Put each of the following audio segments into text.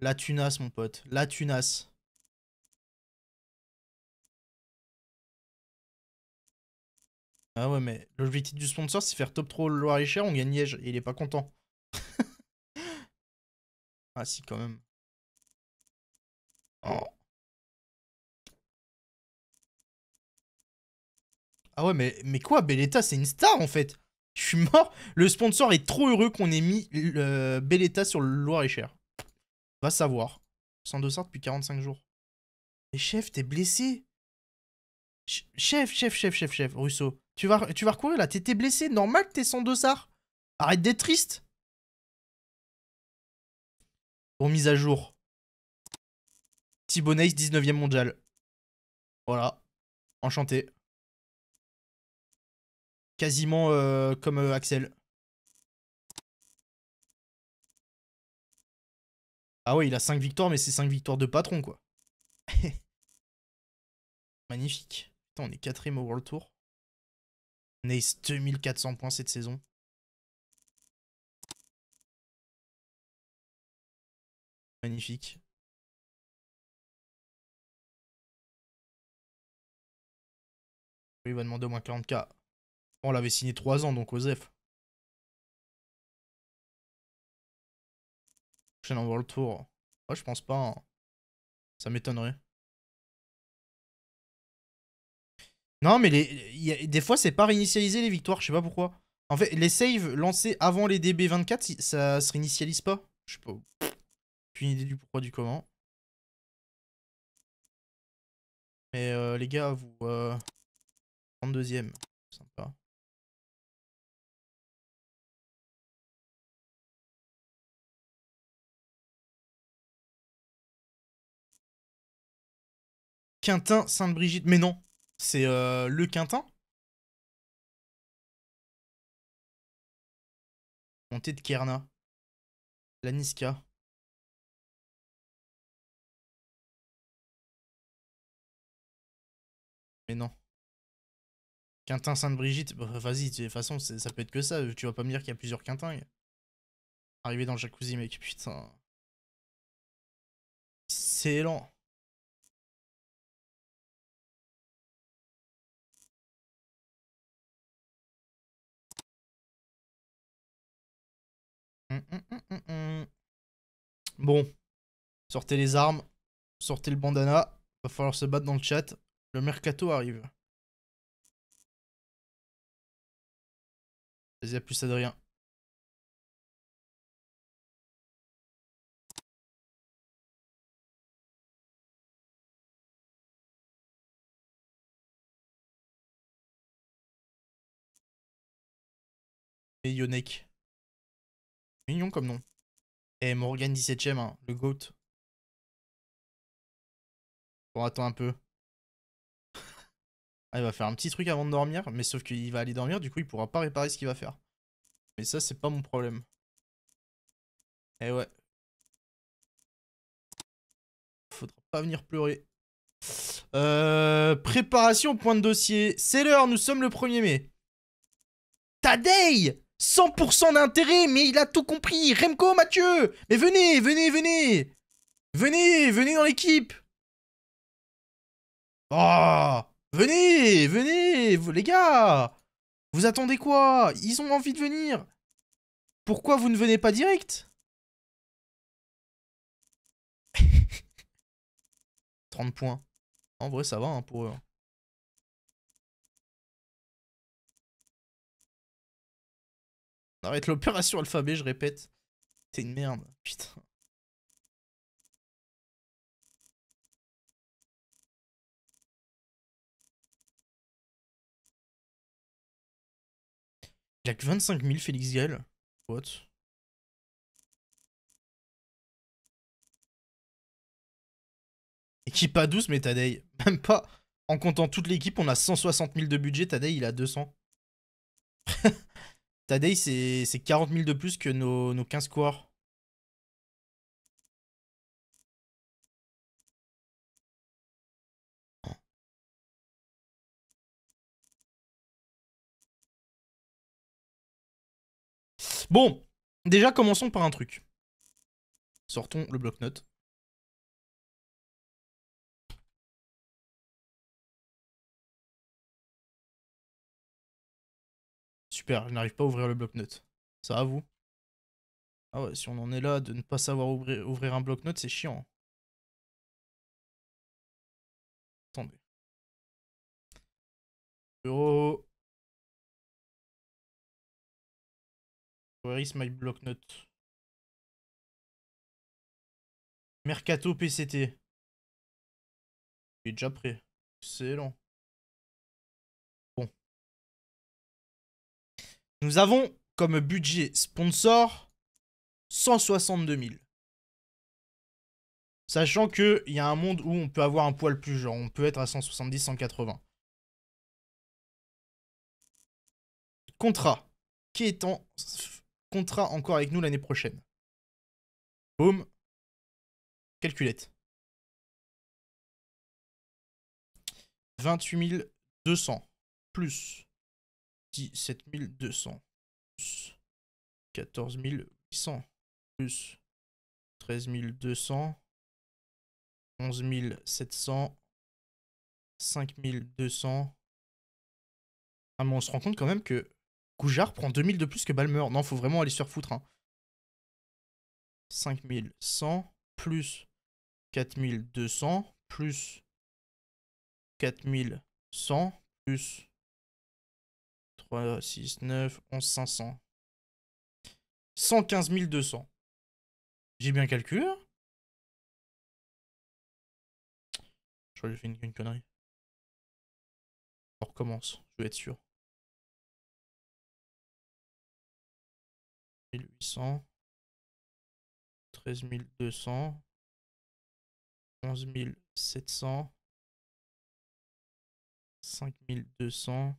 La tunasse, mon pote. La tunasse. Ah ouais, mais l'objectif du sponsor, c'est faire top 3 Loire-et-Cher, on gagne Liège. Et il est pas content. ah si, quand même. Oh. Ah ouais, mais, mais quoi Belletta, c'est une star, en fait. Je suis mort. Le sponsor est trop heureux qu'on ait mis euh, sur le Loire-et-Cher. Va savoir. 102 depuis 45 jours. Mais chef, t'es blessé. chef, chef, chef, chef, chef, Russo. Tu vas, tu vas recourir là, T'es blessé, normal que t'es sans dossard. Arrête d'être triste. Bon, mise à jour. Thibonais, 19ème mondial. Voilà. Enchanté. Quasiment euh, comme euh, Axel. Ah ouais, il a 5 victoires, mais c'est 5 victoires de patron, quoi. Magnifique. Putain, on est quatrième au World Tour. Nice, 2400 points cette saison. Magnifique. il va demander au moins 40k. On l'avait signé 3 ans, donc Osef. Prochain World Tour. Ouais, je pense pas. Hein. Ça m'étonnerait. Non, mais les, y des fois, c'est pas réinitialisé les victoires, je sais pas pourquoi. En fait, les saves lancés avant les DB24, ça se réinitialise pas. Je sais pas. Une idée du pourquoi, du comment. Mais euh, les gars, vous. Euh, en 32 Quintin Sainte-Brigitte. Mais non, c'est euh, le Quintin. Montée de Kerna. La Niska. Mais non. Quintin Sainte-Brigitte, bah, vas-y, de toute façon, ça peut être que ça. Tu vas pas me dire qu'il y a plusieurs Quintins. Arrivé dans le jacuzzi, mec, putain. C'est lent. Hum, hum, hum, bon. Sortez les armes. Sortez le bandana. Va falloir se battre dans le chat. Le mercato arrive. Vas-y, à plus Adrien. Et Yonek. Mignon comme nom. Et Morgan 17 ème hein, le GOAT. Bon, attends un peu. ah, il va faire un petit truc avant de dormir, mais sauf qu'il va aller dormir, du coup, il pourra pas réparer ce qu'il va faire. Mais ça, c'est pas mon problème. Eh ouais. Faudra pas venir pleurer. Euh, préparation point de dossier. C'est l'heure, nous sommes le 1er mai. Tadei 100% d'intérêt, mais il a tout compris. Remco, Mathieu, mais venez, venez, venez. Venez, venez dans l'équipe. Oh, venez, venez, les gars. Vous attendez quoi Ils ont envie de venir. Pourquoi vous ne venez pas direct 30 points. En vrai, ça va hein, pour eux. Hein. Arrête l'opération alphabet, je répète. C'est une merde, putain. Il a que 25 000, Félix Gall. What Équipe à 12, mais Tadei, même pas. En comptant toute l'équipe, on a 160 000 de budget. Tadei, il a 200. Day c'est 40 000 de plus que nos, 15 quarts. Bon, déjà commençons par un truc. Sortons le bloc-notes. Super, je n'arrive pas à ouvrir le bloc-notes. Ça à vous Ah ouais, si on en est là, de ne pas savoir ouvrir, un bloc-notes, c'est chiant. Attendez. Bureau. Where is my bloc-notes Mercato PCT. Il est déjà prêt. C'est long. Nous avons comme budget sponsor 162 000. Sachant qu'il y a un monde où on peut avoir un poil plus, genre on peut être à 170, 180. Contrat. Qui est en contrat encore avec nous l'année prochaine Boom. Calculette. 28 200 plus 17200 plus 14800 plus 13200 11700 5200 Ah mais on se rend compte quand même que Goujard prend 2000 de plus que Balmer. Non, faut vraiment aller se faire foutre. Hein. 5100 plus 4200 plus 4100 plus 3, 6, 9, 11, 500. 115 200. J'ai bien calculé. Hein. Je crois que j'ai fait une, connerie. On recommence, je vais être sûr. 1800. 13 200. 11 700. 5200.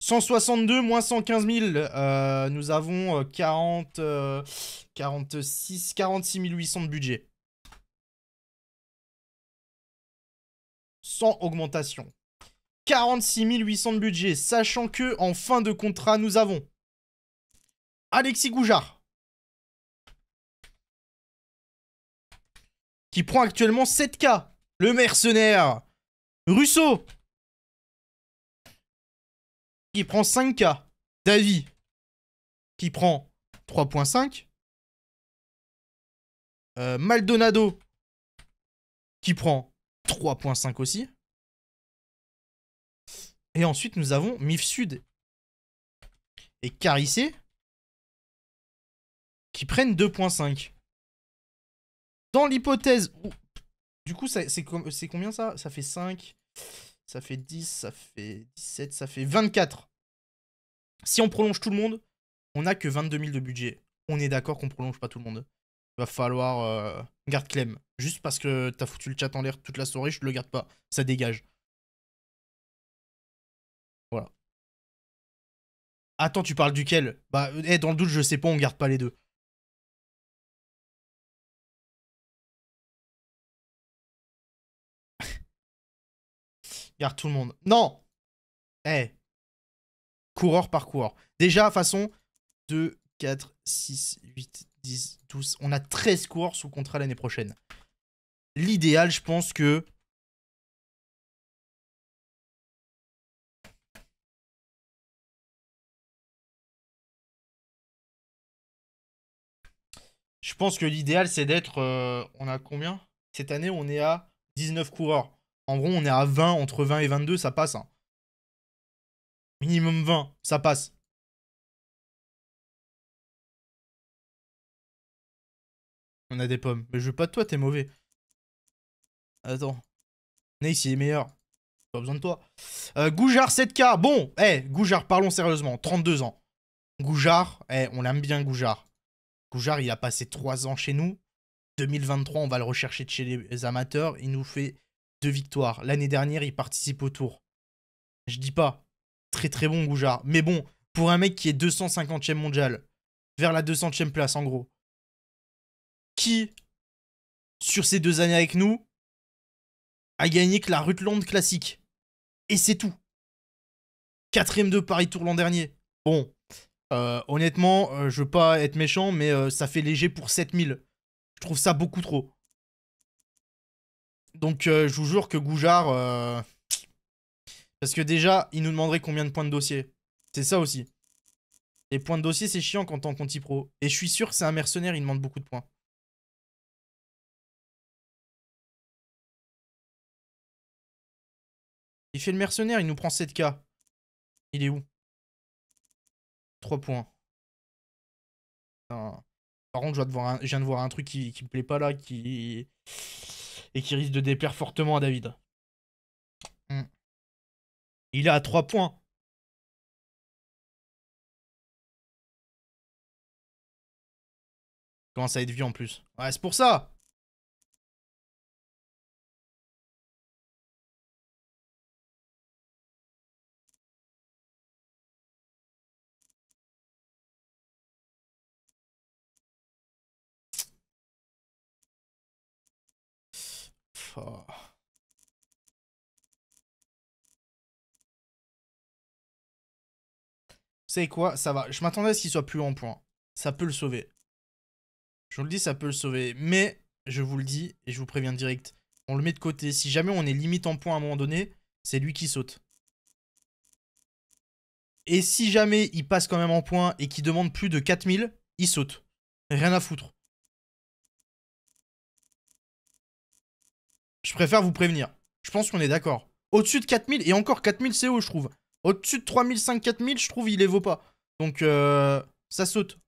162 moins 115 000, euh, nous avons 40, 46, 46 800 de budget. Sans augmentation. 46 800 de budget, sachant que en fin de contrat, nous avons Alexis Goujard. Qui prend actuellement 7K. Le mercenaire. Russo qui prend 5K. Davy, qui prend 3.5. Maldonado, qui prend 3.5 aussi. Et ensuite, nous avons Mif Sud et Carissé, qui prennent 2.5. Dans l'hypothèse Du coup, c'est combien ça Ça fait 5... Ça fait 10, ça fait 17, ça fait 24. Si on prolonge tout le monde, on n'a que 22 000 de budget. On est d'accord qu'on prolonge pas tout le monde. Il va falloir euh, garde Clem. Juste parce que t'as foutu le chat en l'air toute la soirée, je le garde pas. Ça dégage. Voilà. Attends, tu parles duquel Bah, eh, dans le doute, je sais pas, on garde pas les deux. Garde tout le monde. Non Eh Coureur par coureur. Déjà, façon, 2, 4, 6, 8, 10, 12. On a 13 coureurs sous contrat l'année prochaine. L'idéal, je pense que. Je pense que l'idéal, c'est d'être. Euh, on a combien Cette année, on est à 19 coureurs. En gros, on est à 20, entre 20 et 22, ça passe. Hein. Minimum 20, ça passe. On a des pommes. Mais je veux pas de toi, t'es mauvais. Attends. Nice, il est meilleur. Pas besoin de toi. Euh, Goujard 7K. Bon, eh, Goujard, parlons sérieusement. 32 ans. Goujard, eh, on l'aime bien, Goujard. Goujard, il a passé 3 ans chez nous. 2023, on va le rechercher de chez les amateurs. Il nous fait victoire L'année dernière, il participe au tour. Je dis pas. Très très bon Goujard. Mais bon, pour un mec qui est 250e mondial, vers la 200e place en gros, qui, sur ces deux années avec nous, a gagné que la Rutland Classique. Et c'est tout. Quatrième de Paris-Tour l'an dernier. Bon, euh, honnêtement, euh, je veux pas être méchant, mais euh, ça fait léger pour 7000. Je trouve ça beaucoup trop. Donc, euh, je vous jure que Goujard. Euh, parce que déjà, il nous demanderait combien de points de dossier. C'est ça aussi. Les points de dossier, c'est chiant quand on compte Pro. Et je suis sûr que c'est un mercenaire, il demande beaucoup de points. Il fait le mercenaire, il nous prend 7k. Il est où 3 points. Par contre, je viens de voir un, un truc qui, qui me plaît pas là, qui et qui risque de déplaire fortement à David. Mm. Il est à 3 points. Commence à être vieux en plus. Ouais, c'est pour ça. quoi Ça va. Je m'attendais à ce qu'il soit plus en point. Ça peut le sauver. Je vous le dis, ça peut le sauver. Mais je vous le dis et je vous préviens direct. On le met de côté. Si jamais on est limite en point à un moment donné, c'est lui qui saute. Et si jamais il passe quand même en point et qu'il demande plus de 4000, il saute. Rien à foutre. Je préfère vous prévenir. Je pense qu'on est d'accord. Au-dessus de 4000, et encore 4000 c'est haut je trouve. Au-dessus de 3000, 4000, je trouve, il les vaut pas. Donc, euh, ça saute.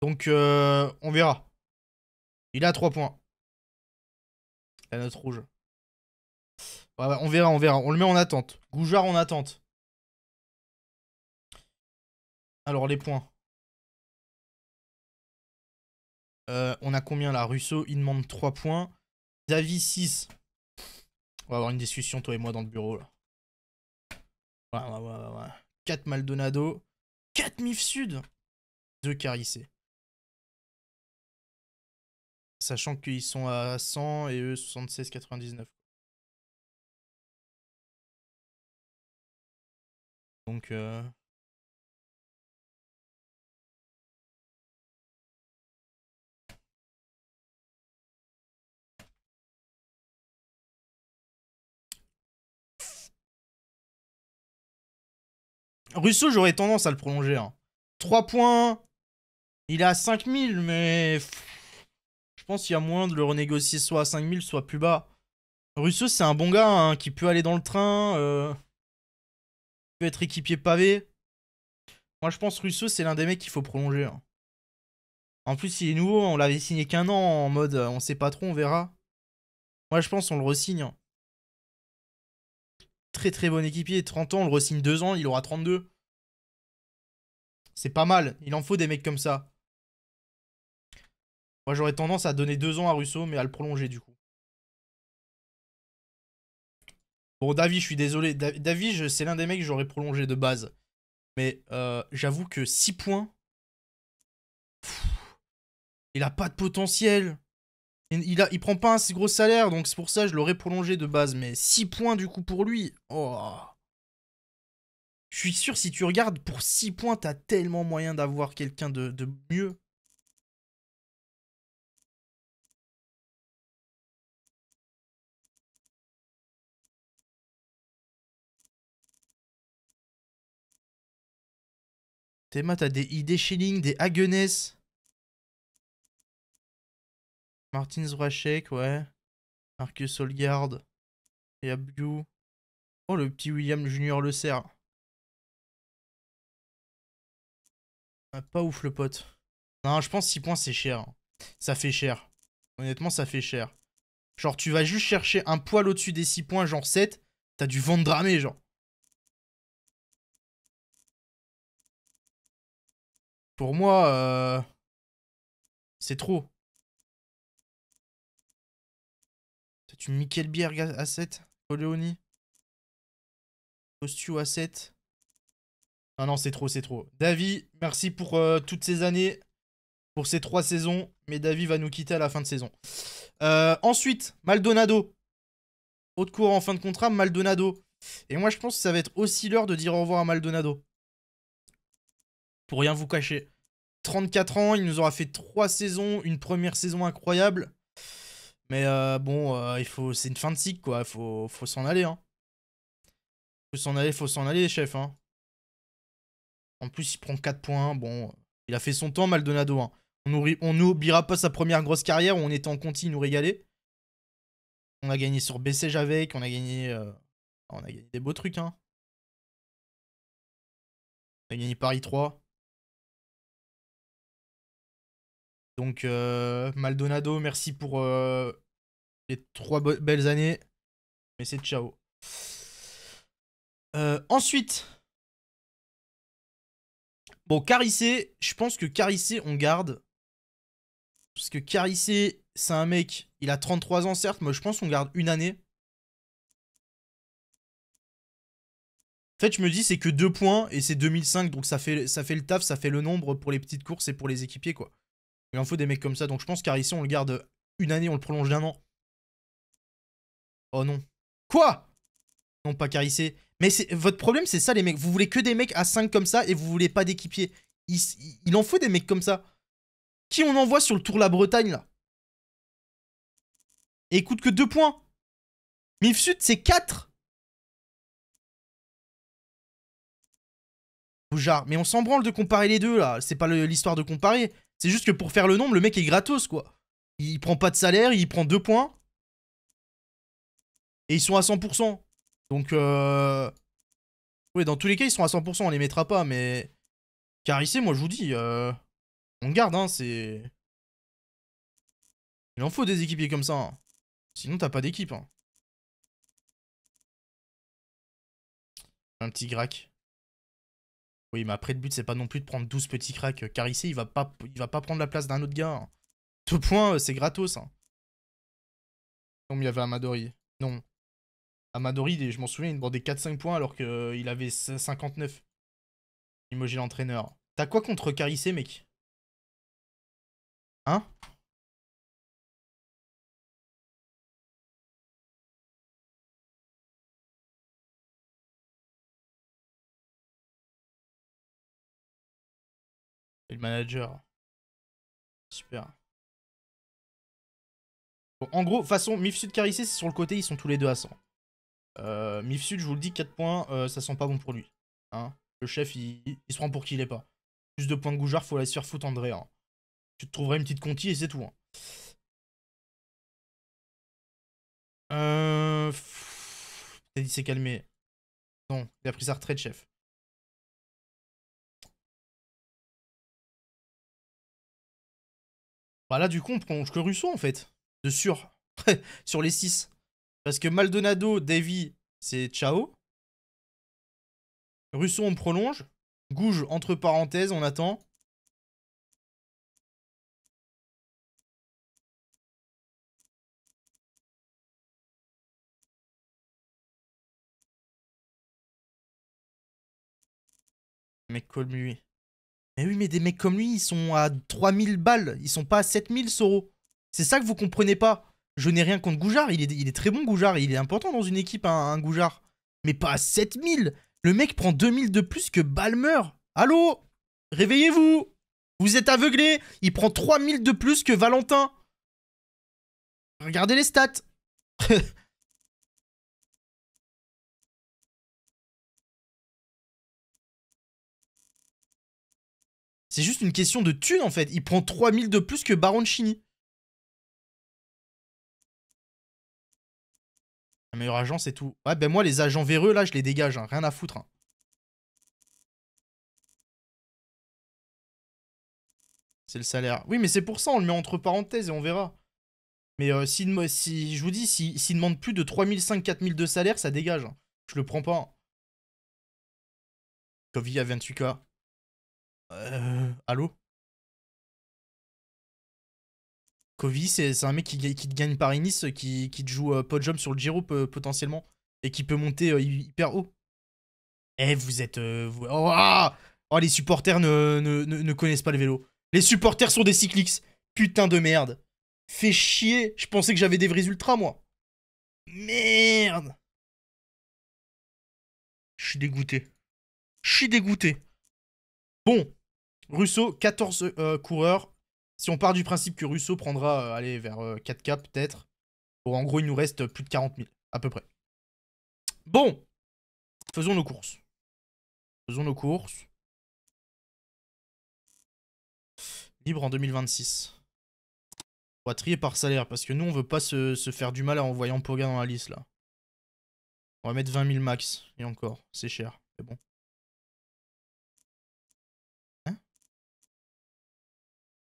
Donc, euh, on verra. Il a 3 points. La note rouge. on verra, on verra. On le met en attente. Goujard en attente. Alors, les points. Euh, on a combien là Russo, il demande 3 points. Davis 6. On va avoir une discussion, toi et moi, dans le bureau. Là. Ouais, ouais, ouais, ouais. 4 Maldonado, 4 Mif Sud, 2 Carissé. Sachant qu'ils sont à 100 et eux 76,99. Donc, euh, Russo, j'aurais tendance à le prolonger. 3 hein. points. Il est à 5000, mais. Je pense qu'il y a moins de le renégocier soit à 5000, soit plus bas. Russo, c'est un bon gars hein, qui peut aller dans le train. Euh, il peut être équipier pavé. Moi, je pense Russo, c'est l'un des mecs qu'il faut prolonger. Hein. En plus, il est nouveau. On l'avait signé qu'un an en mode euh, on sait pas trop, on verra. Moi, je pense on le resigne très très bon équipier. 30 ans, on le re-signe 2 ans, il aura 32. C'est pas mal. Il en faut des mecs comme ça. Moi, j'aurais tendance à donner 2 ans à Russo, mais à le prolonger du coup. Bon, David, je suis désolé. David, c'est l'un des mecs que j'aurais prolongé de base. Mais euh, j'avoue que 6 points. il a pas de potentiel. Il, prend pas un si gros salaire, donc c'est pour ça que je l'aurais prolongé de base. Mais 6 points du coup pour lui. Oh. Je suis sûr, si tu regardes, pour 6 points, t'as tellement moyen d'avoir quelqu'un de, de mieux. Théma, t'as des idées shillings, des Hagenes. Martin Zwrachek, ouais. Marcus Holgard. Et Oh, le petit William Junior le sert. Ah, pas ouf, le pote. Non, je pense 6 points, c'est cher. Hein. Ça fait cher. Honnêtement, ça fait cher. Genre, tu vas juste chercher un poil au-dessus des 6 points, genre 7. T'as du vent de dramé, genre. Pour moi, euh, c'est trop. Tu Bierg à 7 Oleoni. Costu à 7 Non, non, c'est trop, c'est trop. David merci pour euh, toutes ces années, pour ces trois saisons. Mais David va nous quitter à la fin de saison. Euh, ensuite, Maldonado. Haute cours en fin de contrat, Maldonado. Et moi, je pense que ça va être aussi l'heure de dire au revoir à Maldonado. Pour rien vous cacher. 34 ans, il nous aura fait trois saisons, une première saison incroyable. Mais euh, bon, euh, il faut, c'est une fin de cycle, quoi. Il faut, faut s'en aller, hein. Faut s'en aller, faut s'en aller, chef, hein. En plus, il prend 4 points. Bon, il a fait son temps, Maldonado. Hein. On n'oubliera pas sa première grosse carrière où on était en Conti, il nous régalait. On a gagné sur Bessège avec, on a gagné, euh, on a gagné des beaux trucs. Hein. On a gagné Paris 3. Donc euh, Maldonado, merci pour euh, les trois belles années. Mais c'est ciao. Euh, ensuite, Bon, Carissé, je pense que Carissé, on garde. Parce que Carissé, c'est un mec, il a 33 ans certes, mais je pense qu'on garde une année. En fait, je me dis, c'est que 2 points et c'est 2005, donc ça fait, ça fait le taf, ça fait le nombre pour les petites courses et pour les équipiers, quoi. Il en faut des mecs comme ça. Donc je pense ici on le garde une année, on le prolonge d'un an. Oh non. Quoi Non, pas Carissé. Mais votre problème, c'est ça, les mecs. Vous voulez que des mecs à 5 comme ça et vous voulez pas d'équipier. Il, il, en faut des mecs comme ça. Qui on envoie sur le tour la Bretagne, là Et coûte que 2 points. Mif c'est 4. Boujard, mais on s'en branle de comparer les deux, là. C'est pas l'histoire de comparer. C'est juste que pour faire le nombre, le mec est gratos, quoi. Il prend pas de salaire, il prend deux points. Et ils sont à 100%. Donc, euh... Oui, dans tous les cas, ils sont à 100%, on les mettra pas, mais... ici moi, je vous dis, euh... on garde, hein, c'est... Il en faut des équipiers comme ça. Hein. Sinon, t'as pas d'équipe. Hein. Un petit grac. Oui, mais après, le but, c'est pas non plus de prendre 12 petits cracks. Carissé, il va pas, il va pas prendre la place d'un autre gars. Deux hein. points, euh, c'est gratos. Hein. Non, il y avait Amadori. Non. Amadori, je m'en souviens, il demandait 4-5 points alors qu'il euh, avait 59. Imogile l'entraîneur. T'as quoi contre Carissé, mec Hein le manager. Super. en gros, façon, Mifsud Carissé, c'est sur le côté, ils sont tous les deux à 100. Euh, Mifsud, je vous le dis, 4 points, euh, ça sent pas bon pour lui. Hein. le chef, il, se rend pour qu'il il est pas. Plus de points de Goujard, faut la sur faire foutre André. Hein. Tu te trouverais une petite conti et c'est tout. Hein. Euh... c'est calmé. Non, il a pris sa retraite, chef. Bah là, du coup, on prolonge que Russo, en fait. De sûr. sur les 6. Parce que Maldonado, Davy, c'est ciao. Russo, on prolonge. Gouge, entre parenthèses, on attend. Mec, lui. Mais oui, mais des mecs comme lui, ils sont à 3000 balles, ils sont pas à 7000 Soro. C'est ça que vous comprenez pas. Je n'ai rien contre Goujard, il est, très bon Goujard, il est important dans une équipe, hein, un, Goujard. Mais pas à 7000 Le mec prend 2000 de plus que Balmer Allô Réveillez-vous Vous êtes aveuglés Il prend 3000 de plus que Valentin Regardez les stats C'est juste une question de thune en fait. Il prend 3000 de plus que chini Un meilleur agent, c'est tout. Ouais, ben moi, les agents véreux, là, je les dégage. Hein. Rien à foutre. Hein. C'est le salaire. Oui, mais c'est pour ça, on le met entre parenthèses et on verra. Mais euh, si, je vous dis, s'il si, demande plus de 5000, 4000 de salaire, ça dégage. Hein. Je le prends pas. Covid à 28K. Euh, allô c'est un mec qui, qui te gagne par nice qui, qui, te joue euh, podium sur le Giro potentiellement, et qui peut monter euh, hyper haut. Eh, vous êtes... Euh, oh, ah! oh, les supporters ne, connaissent pas le vélo. Les supporters sont des cyclix. Putain de merde. Fais chier. Je pensais que j'avais des vrais ultras, moi. Merde. Je suis dégoûté. Je suis dégoûté. Bon, Russo, 14 euh, coureurs. Si on part du principe que Russo prendra, euh, vers 4K euh, peut-être. en gros, il nous reste plus de 40 000, à peu près. Bon, faisons nos courses. Faisons nos courses. Libre en 2026. On va trier par salaire, parce que nous, on veut pas se, faire du mal en envoyant Poga dans la liste, là. On va mettre 20 000 max, et encore, c'est cher, mais bon.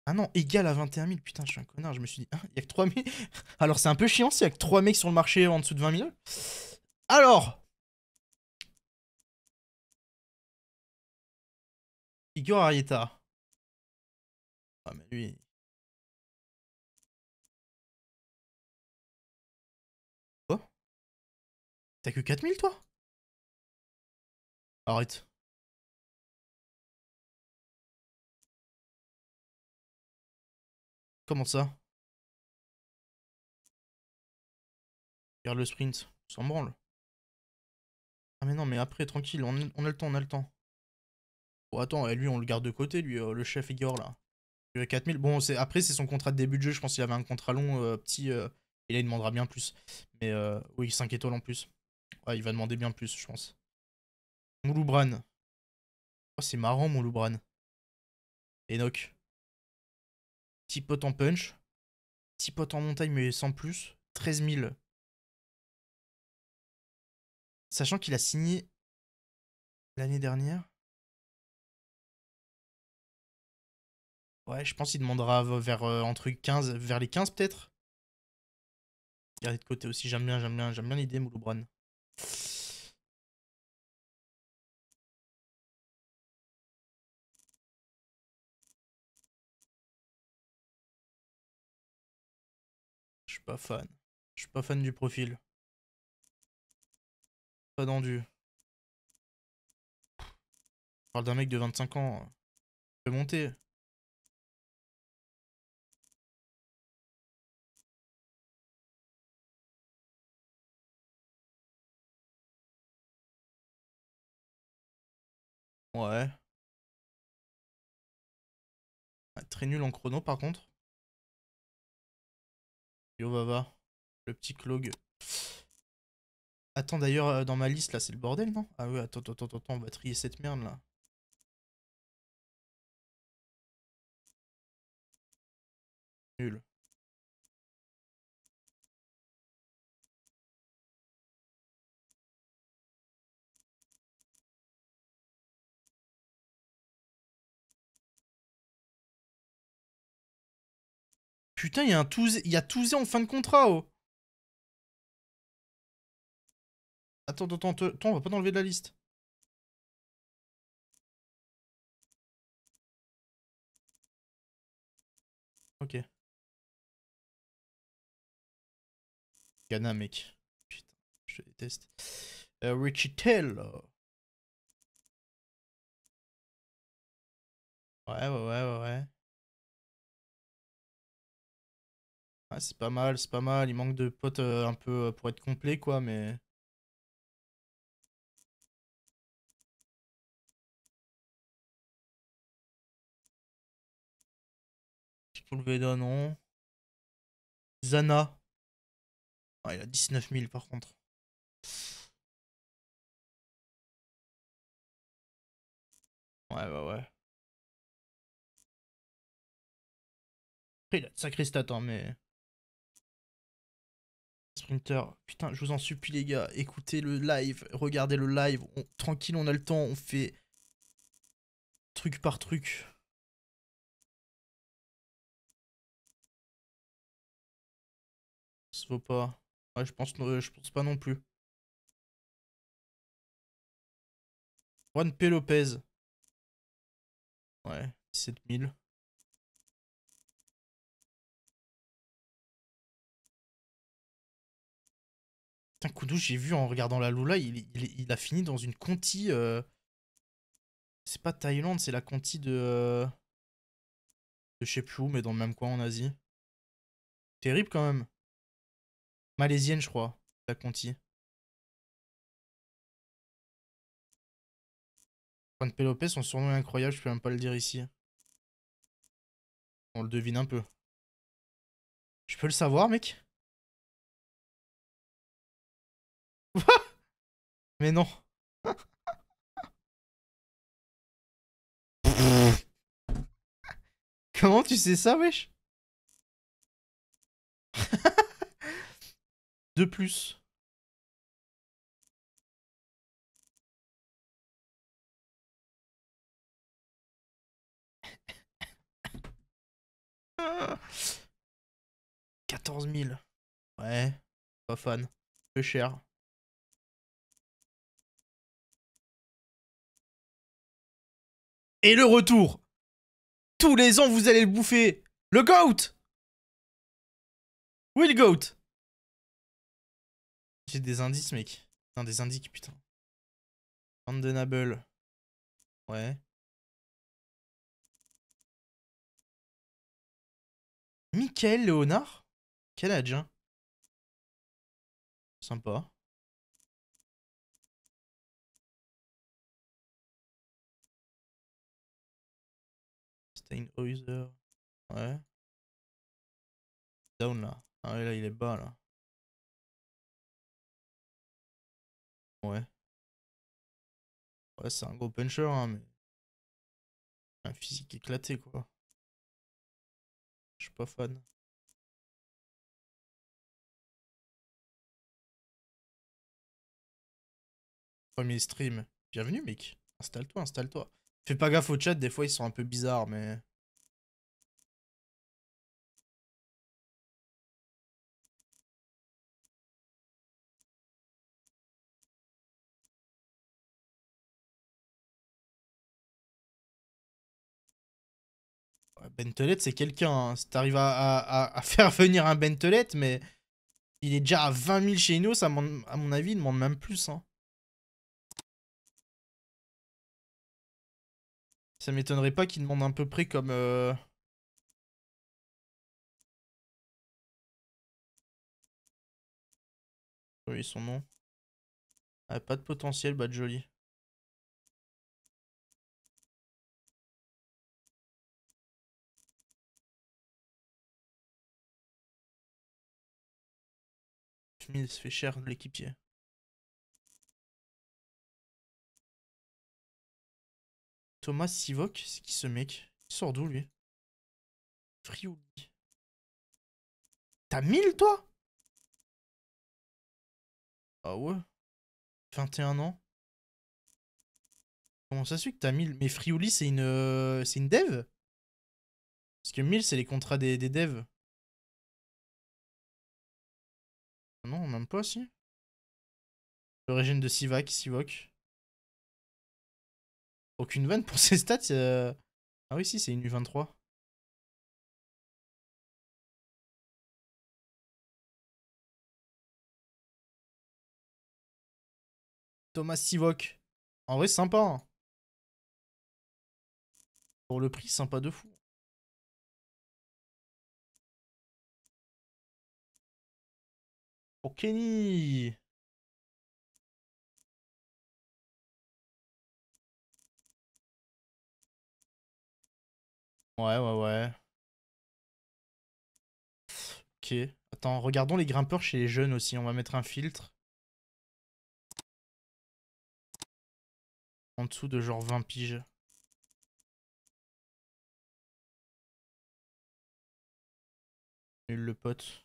Ah non, égal à 21 000. Putain, je suis un connard. Je me suis dit, il n'y y a que 3 000. Alors, c'est un peu chiant s'il y a que 3 mecs sur le marché en dessous de 20 000. Alors. Igor Arieta. Ah, mais lui. Quoi T'as que 4000 toi Arrête. Comment ça Regarde le sprint, Ça branle. Ah mais non, mais après, tranquille, on, a le temps, on a le temps. Bon, attends, et eh, lui, on le garde de côté, lui, euh, le chef Igor, là. Tu a 4000. Bon, après, c'est son contrat de début de jeu, je pense qu'il avait un contrat long, euh, petit, euh, et là, il demandera bien plus. Mais oui, 5 étoiles en plus. Ouais, il va demander bien plus, je pense. Mouloubran. Oh, c'est marrant, Mouloubran. Enoch. Petit en punch. Petit pote en montagne, mais sans plus. 13 000. Sachant qu'il a signé l'année dernière. Ouais, je pense qu'il demandera vers 15, euh, vers les 15 peut-être. Gardez de côté aussi, j'aime bien, j'aime bien, j'aime bien l'idée, Mouloubran. pas fan. Je suis pas fan du profil. Pas d'endu. Je parle d'un mec de 25 ans. Hein. peut monter. Ouais. Ah, très nul en chrono par contre. Yo va, le petit Clog. Attends, d'ailleurs, euh, dans ma liste, là, c'est le bordel, non Ah oui, attends, attends, attends, on va trier cette merde, là. Nul. Putain, il y a un Touzé, il y en fin de contrat, oh. Attends, attends, attends, on va pas t'enlever de la liste. Ok. Gana mec. Putain, je déteste. Euh, Richie Taylor. Ouais, ouais, ouais, ouais. Ah, c'est pas mal, c'est pas mal. Il manque de potes euh, un peu euh, pour être complet, quoi, mais. J'ai le d'un nom. Zana. Ah, il a 19 000 par contre. Ouais, bah ouais. Après, il a de hein, mais. Putain, je vous en supplie les gars, écoutez le live, regardez le live. tranquille, on a le temps, on fait truc par truc. Ça vaut pas. je pense, euh, je pense pas non plus. Juan P. Lopez. Ouais, 7000. coup j'ai vu en regardant la Lula, il, il, a fini dans une Conti. Euh, c'est pas Thaïlande, c'est la Conti de. Euh, de je sais plus où, mais dans le même coin en Asie. Terrible quand même. Malaisienne, je crois, la Conti. Juan Pelopé, son surnom est incroyable, je peux même pas le dire ici. On le devine un peu. Je peux le savoir, mec Mais non. Comment tu sais ça, wesh De plus. Quatorze mille. Ouais, pas fan. Peu cher. Et le retour. Tous les ans, vous allez le bouffer. Le GOAT Will GOAT J'ai des indices, mec. Putain, des indices, putain. Undenable. Ouais. Michael Léonard Quel âge, hein Sympa. Ouais. Down là. Ah là il est bas là. Ouais. Ouais, c'est un gros puncher, hein, mais. Un physique éclaté quoi. Je suis pas fan. Premier stream. Bienvenue, mec. Installe-toi, installe-toi. Fais pas gaffe au chat, des fois ils sont un peu bizarres, mais. bentolette c'est quelqu'un. Hein. Si t'arrives à, faire venir un Bentolette, mais il est déjà à 20 000 chez nous, ça, à mon, avis, il demande même plus. Hein. Ça m'étonnerait pas qu'il demande un peu près comme... Euh, oui, son nom. Ah, pas de potentiel, bah joli. se fait cher l'équipier. Thomas Sivok, c'est qui ce mec Il sort d'où lui Friuli. T'as 1000 toi Ah ouais 21 ans Comment ça se fait que t'as 1000 Mais Friuli, c'est une, euh, c'est une dev Parce que 1000 c'est les contrats des, des devs. Ah non, même pas si. L'origine de Sivak, Sivok. Aucune veine pour ses stats. Ah oui, si, c'est une U23. Thomas Sivok. En vrai, sympa. Hein. Pour le prix, sympa de fou. Pour Kenny. Ouais, ouais, ouais. Ok. Attends, regardons les grimpeurs chez les jeunes aussi. On va mettre un filtre. En dessous de genre 20 piges. le pote.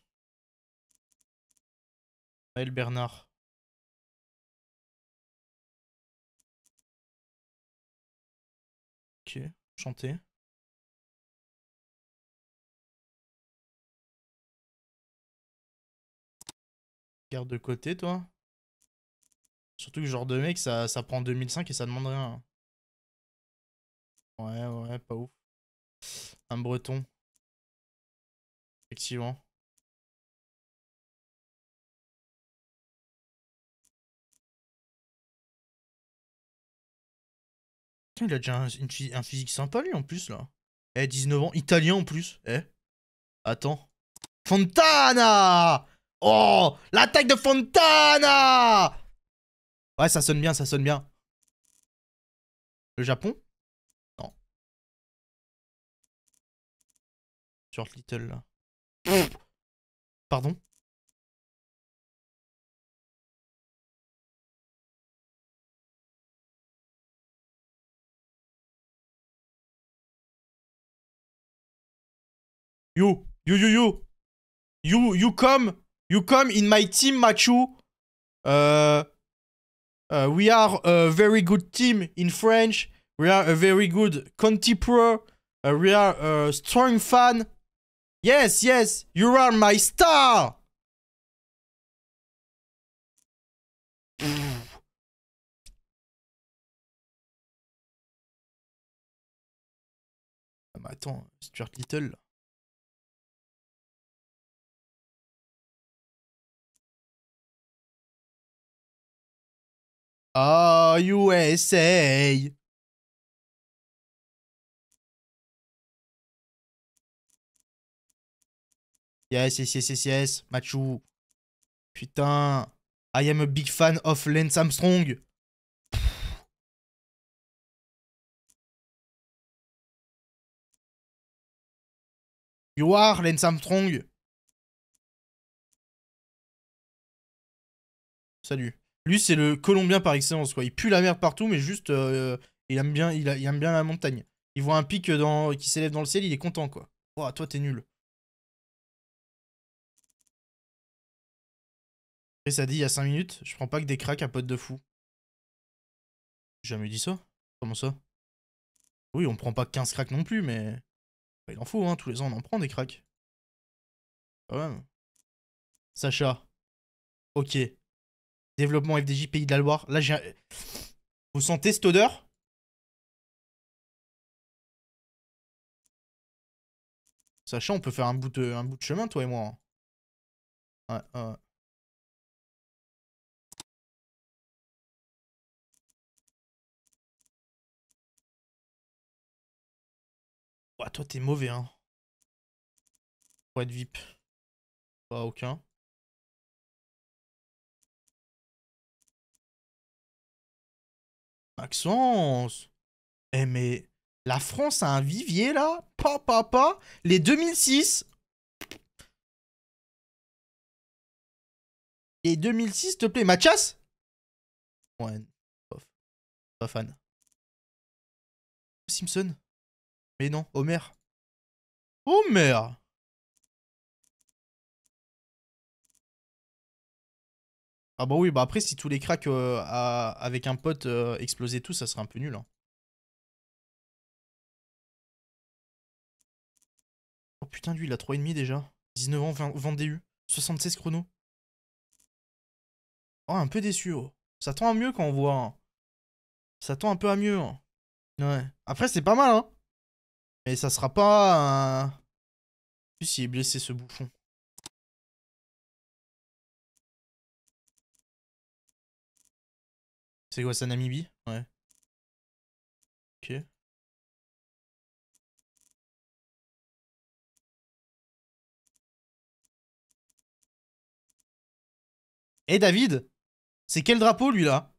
Ouais, le Bernard. Ok, chanter. garde de côté, toi. Surtout que genre de mec, ça, ça prend 2005 et ça demande rien. Ouais, ouais, pas ouf. Un breton. Effectivement. Il a déjà un, un, physique sympa lui en plus là. Eh 19 ans, italien en plus. Eh Attends. Fontana Oh L'attaque de Fontana Ouais, ça sonne bien, ça sonne bien. Le Japon Non. Short Little, là. Pardon You, you, you, yo, you, you come You come in my team, Machu. Uh, uh, we are a very good team in French. We are a very good Conti uh, we are a strong fan. Yes, yes, you are my star. Ah, attends, Stuart Little. Oh, USA! Yes, yes, yes, yes, yes, Machu. Putain, I am a big fan of Lens Armstrong. You are Lance Armstrong. Salut. Lui, c'est le Colombien par excellence. Quoi. Il pue la merde partout, mais juste, euh, il, aime bien, il, aime bien la montagne. Il voit un pic qui s'élève dans le ciel, il est content, quoi. Oh, toi, t'es nul. Après ça dit il y a 5 minutes, je prends pas que des cracks à pote de fou. jamais dit ça Comment ça Oui, on prend pas 15 cracks non plus, mais... Bah, il en faut, hein, tous les ans, on en prend des cracks. Ouais Sacha. Ok. Développement FDJ Pays de la Loire. Là, j'ai. Vous sentez cette odeur Sachant, on peut faire un bout de, un bout de chemin, toi et moi. Hein. Ouais, ouais. Ouais, toi, t'es mauvais, hein. Pour être VIP. Pas aucun. Maxence Eh mais la France a un vivier là papa, pa Les 2006 Les 2006 te plaît Mathias Ouais, pas fan. Simpson Mais non, Homer. Homer Ah bah oui, bah après, si tous les cracks euh, avec un pote euh, explosaient tout, ça serait un peu nul. hein. Oh putain, lui, il a 3,5 déjà. 19 ans, 20, DU. 76 chrono. Oh, un peu déçu, oh. Ça tend à mieux quand on voit. Hein. Ça tend un peu à mieux. Hein. Ouais. Après, c'est pas mal, hein. Mais ça sera pas Puis il est blessé, ce bouffon. C'est quoi, ça Namibie Ouais. Ok. Et eh, David C'est quel drapeau, lui, là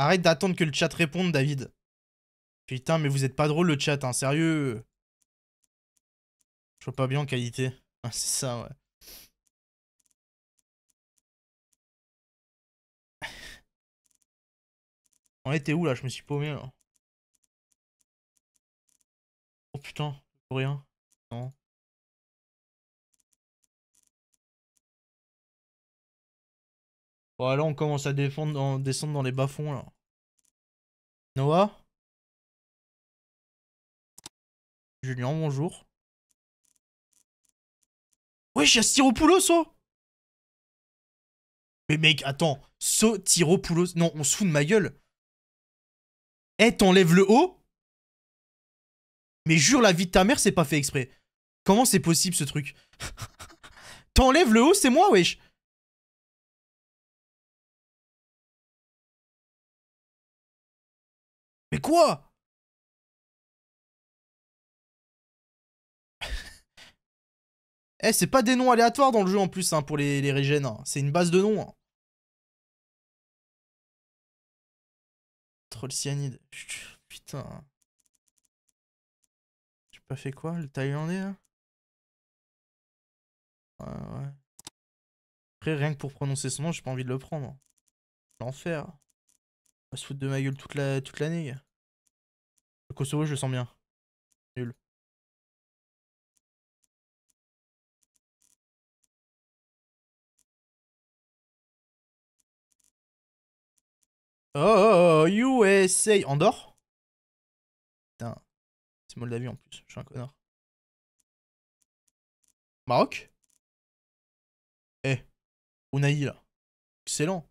Arrête d'attendre que le chat réponde, David. Putain, mais vous êtes pas drôle, le chat, hein, sérieux. Je vois pas bien en qualité. Ah, c'est ça, ouais. On était où là Je me suis paumé là. Oh putain, rien. Non. Bon, là, on commence à descendre dans les bas-fonds, là. Noah Julien, bonjour. Wesh, y'a Styropoulos, oh Mais mec, attends. So, Styropoulos... Non, on se fout de ma gueule. Eh, t'enlèves le haut Mais jure, la vie de ta mère, c'est pas fait exprès. Comment c'est possible, ce truc T'enlèves le haut, c'est moi, wesh quoi Eh, c'est pas des noms aléatoires dans le jeu en plus hein, pour les, les régènes. C'est une base de noms. Hein. Troll cyanide. Putain. J'ai pas fait quoi Le thaïlandais Ouais, ouais. Après, rien que pour prononcer son nom, j'ai pas envie de le prendre. L'enfer. On va se foutre de ma gueule toute La, toute le Kosovo, je le sens bien. Nul. Oh, oh, oh, oh USA Andorre Putain. C'est Moldavie en plus, je suis un connard. Maroc Eh. Unai là. Excellent.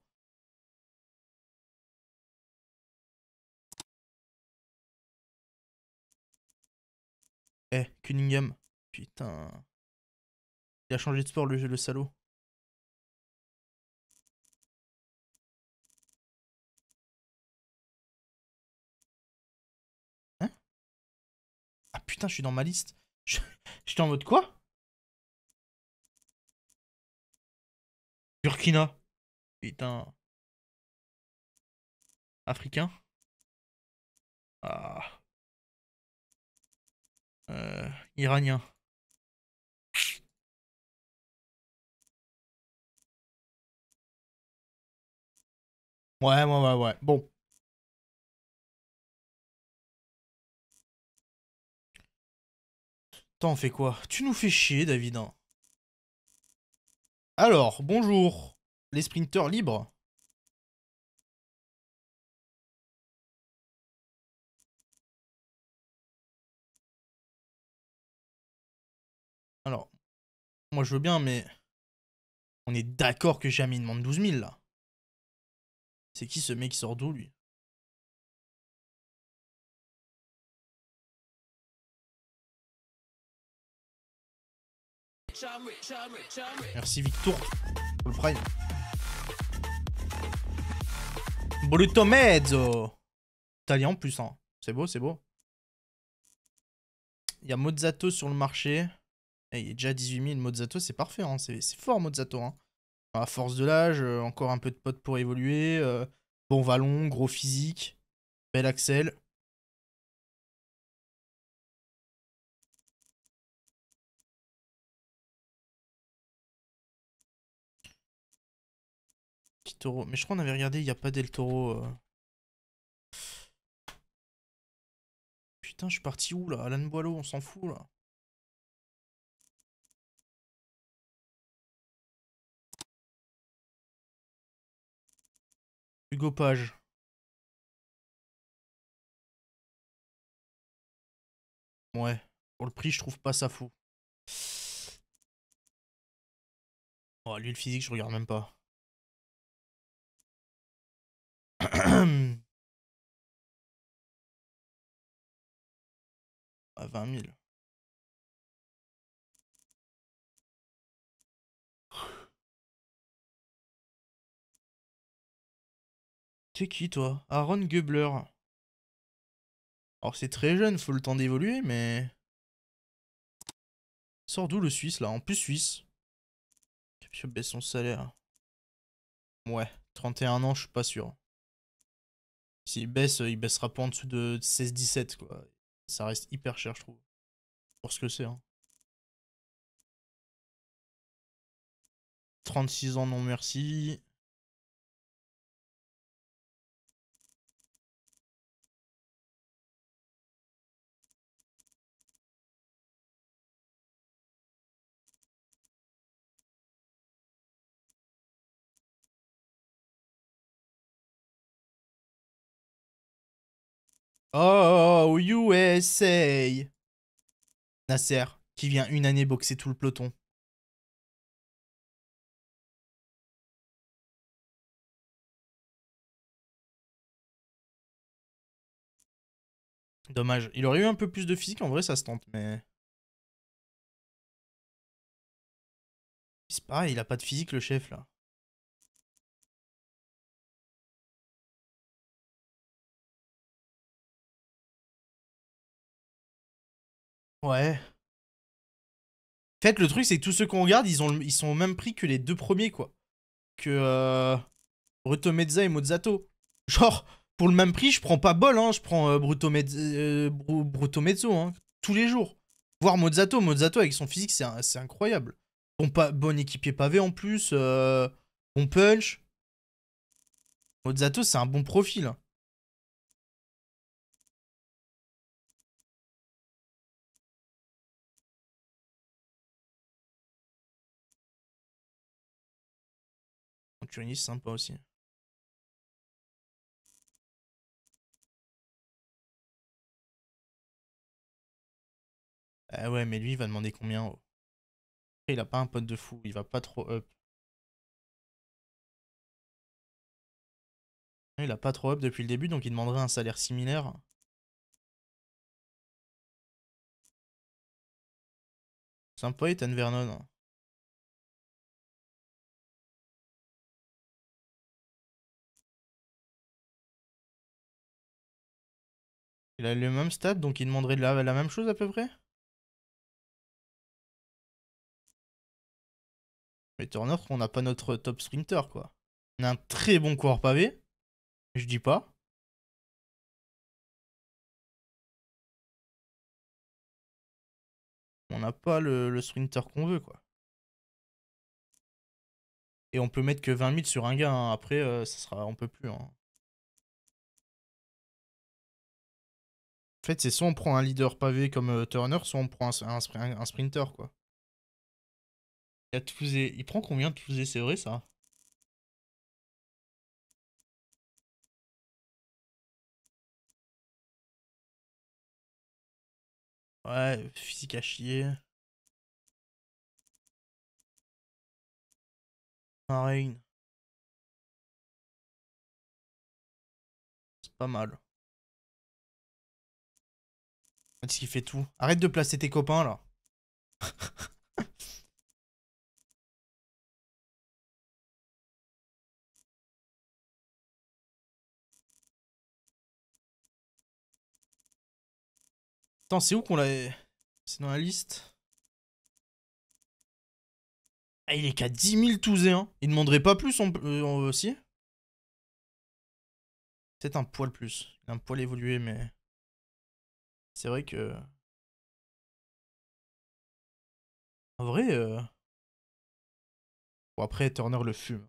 Eh, Cunningham. Putain. Il a changé de sport, le, le salaud. Hein Ah putain, je suis dans ma liste. J'étais en mode quoi Burkina. Putain. Africain. Ah. Euh, iranien. Ouais, ouais, ouais, ouais. Bon. T'en fais quoi Tu nous fais chier, David. Hein. Alors, bonjour. Les sprinteurs libres Moi, je veux bien, mais. On est d'accord que jamais il demande 12 000 là. C'est qui ce mec qui sort d'où lui Merci Victor pour le prime. Bruto mezzo oh. Italien en plus, hein. C'est beau, c'est beau. Il y a Mozzato sur le marché. Eh, il est déjà 18 000 Mozzato, c'est parfait, hein, c'est fort Mozzato. Hein. À force de l'âge, euh, encore un peu de potes pour évoluer, euh, bon vallon, gros physique, Belle axel. Petit taureau, mais je crois qu'on avait regardé, il n'y a pas Del Toro. Euh. Putain, je suis parti où là Alan Boileau, on s'en fout là. Hugo Page Ouais, pour le prix, je trouve pas ça fou. Oh, lui, le physique, je regarde même pas. à 20 000. C'est qui toi Aaron Goebbler Alors c'est très jeune, faut le temps d'évoluer, mais... Sort d'où le Suisse là En plus Suisse. Capture baisse son salaire. Ouais, 31 ans, je suis pas sûr. S'il baisse, euh, il baissera pas en dessous de 16-17 quoi. Ça reste hyper cher je trouve. Pour ce que c'est. Hein. 36 ans non merci. Oh, USA Nasser, qui vient une année boxer tout le peloton. Dommage. Il aurait eu un peu plus de physique, en vrai, ça se tente, mais... C'est pas, il a pas de physique, le chef, là. Ouais. En fait, le truc, c'est que tous ceux qu'on regarde, ils, ont, ils sont au même prix que les deux premiers, quoi. Que euh, Bruto Mezza et Mozzato. Genre, pour le même prix, je prends pas bol, hein. Je prends euh, euh, Bruto, Mezzo, hein, Tous les jours. Voir Mozzato. Mozzato, avec son physique, c'est incroyable. Bon, bon équipier pavé en plus. bon punch. Mozzato, c'est un bon profil. Hein. sympa aussi. Ah ouais, mais lui, il va demander combien oh. Il a pas un pote de fou, il va pas trop up. Ah, il a pas trop up depuis le début, donc il demanderait un salaire similaire. Sympa, Ethan Vernon. Il a le même stats, donc il demanderait la, la même chose à peu près Mais Turner, on n'a pas notre top sprinter, quoi. On a un très bon coureur pavé. Je dis pas. On n'a pas le, sprinter qu'on veut, quoi. Et on peut mettre que 20 000 sur un gars. Hein. Après, euh, ça sera, on peut plus. Hein. fait, c'est soit on prend un leader pavé comme euh, Turner, soit on prend un, sprinter, quoi. Il, a Il prend combien de fusées c'est vrai, ça Ouais, physique à chier. Marine. C'est pas mal. Qu'est-ce qu'il fait tout Arrête de placer tes copains là. Attends, c'est où qu'on l'a... C'est dans la liste. Ah, il est qu'à 10 000 tous et un. Il demanderait pas plus en, aussi C'est un poil plus. Il a un poil évolué, mais... C'est vrai que. En vrai. Euh, bon, après, Turner le fume.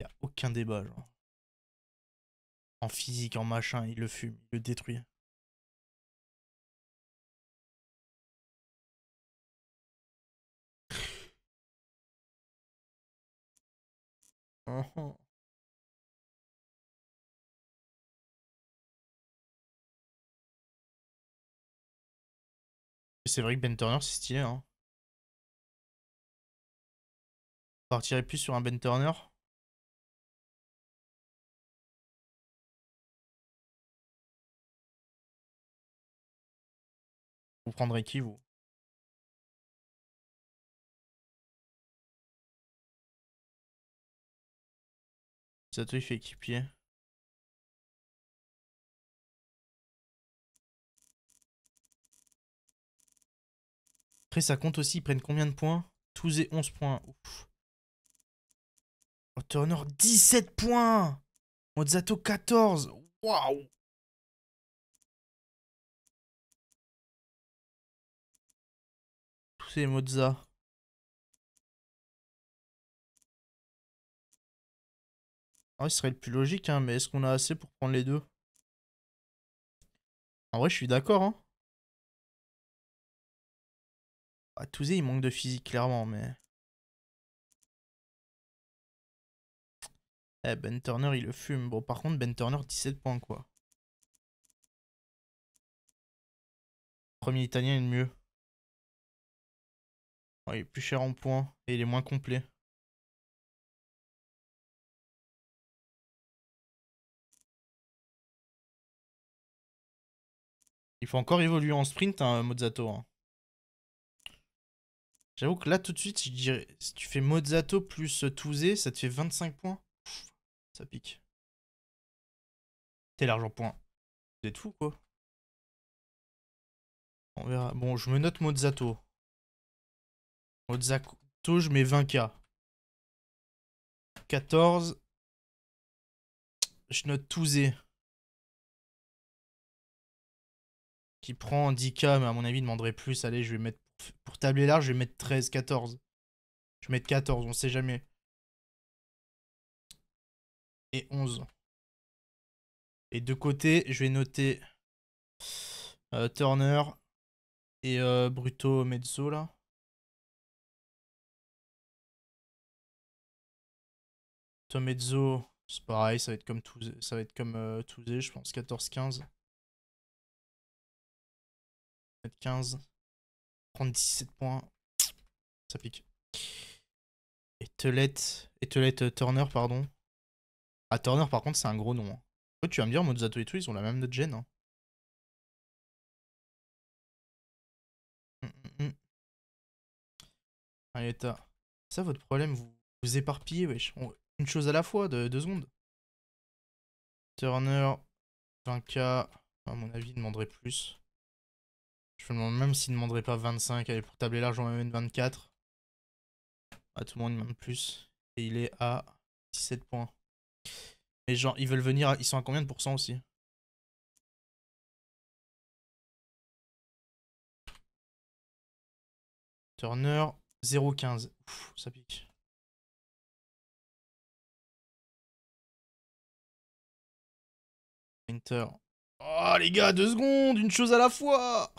Y a aucun débat, genre. En physique, en machin, il le fume, il le détruit. Hein, hein. c'est vrai que Ben Turner, c'est stylé. Hein. vous partirait plus sur un Ben Turner Vous prendrez qui, vous Sato, il fait équipier. Après, ça compte aussi, ils prennent combien de points Tous et 11 points. Ouf. Oh, Turner, 17 points Mozzato, 14 Waouh Tous et Mozza. Ah ce serait le plus logique, hein, mais est-ce qu'on a assez pour prendre les deux En vrai, je suis d'accord, hein Tousé il manque de physique, clairement, mais... Eh, ben Turner, il le fume. Bon, par contre, Ben Turner, 17 points, quoi. Premier italien est mieux. il est plus cher en points et il est moins complet. Il faut encore évoluer en sprint, hein, Mozzato. Hein. J'avoue que là, tout de suite, je dirais, si tu fais Mozzato plus Tousé ça te fait 25 points. ça pique. T'es l'argent point. Vous êtes fou, quoi. On verra. Bon, je me note Mozzato. Mozzato, je mets 20k. 14. Je note Tousé Qui prend 10k, mais à mon avis, il demanderait plus. Allez, je vais mettre pour tabler large, je vais mettre 13, 14. Je vais mettre 14, on sait jamais. Et 11. Et de côté, je vais noter euh, Turner et euh, Bruto Mezzo là. Tomezzo, c'est pareil, ça va être comme tous ça va être comme euh, je pense 14 15. 15 prendre 17 points. Ça pique. Et Telette, et Turner, pardon. Ah, Turner, par contre, c'est un gros nom. Hein. tu vas me dire, Mozato et tout, ils ont la même note gêne. Hein. Hum, hum, hum, ça, votre problème, vous vous éparpillez, wesh. Une chose à la fois, de deux secondes. Turner, 20k, à mon avis, demanderait plus. Je me demande même s'il ne demanderait pas 25. Allez, pour tabler large, on va 24. à ah, tout le monde demande plus. Et il est à 17 points. Mais genre, ils veulent venir, ils sont à combien de pourcents aussi Turner, 0,15. ça pique. Oh les gars, deux secondes, une chose à la fois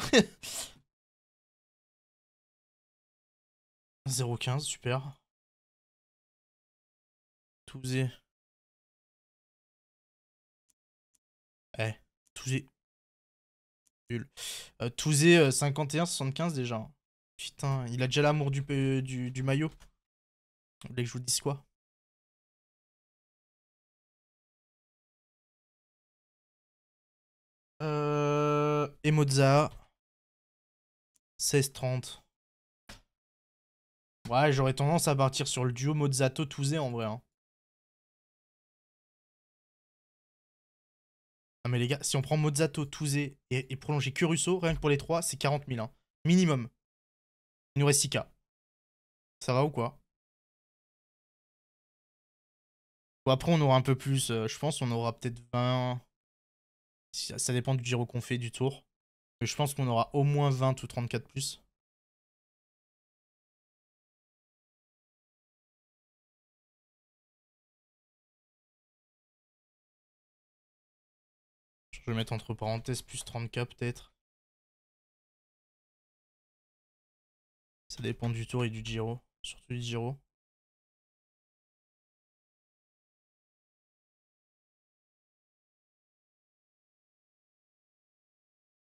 0,15, super. Tousé. Eh, Tousé. Euh, 51, 75 euh, déjà. Putain, il a déjà l'amour du, euh, du, du maillot. Vous voulez que je vous dise quoi Euh, et Mozza. 16-30. Ouais, j'aurais tendance à partir sur le duo Mozzato-Touzé en vrai. Hein. Non mais les gars, si on prend Mozzato, Touzé et, et prolonger que rien que pour les trois, c'est 40 000. Hein. Minimum. Il nous reste 6K. Ça va ou quoi Bon, après, on aura un peu plus. Euh, je pense on aura peut-être 20... Ça dépend du Giro qu'on fait, du tour. Mais euh, je pense qu'on aura au moins 20 ou 34 plus. Je vais mettre entre parenthèses plus 30k peut-être. Ça dépend du tour et du Giro. Surtout du Giro.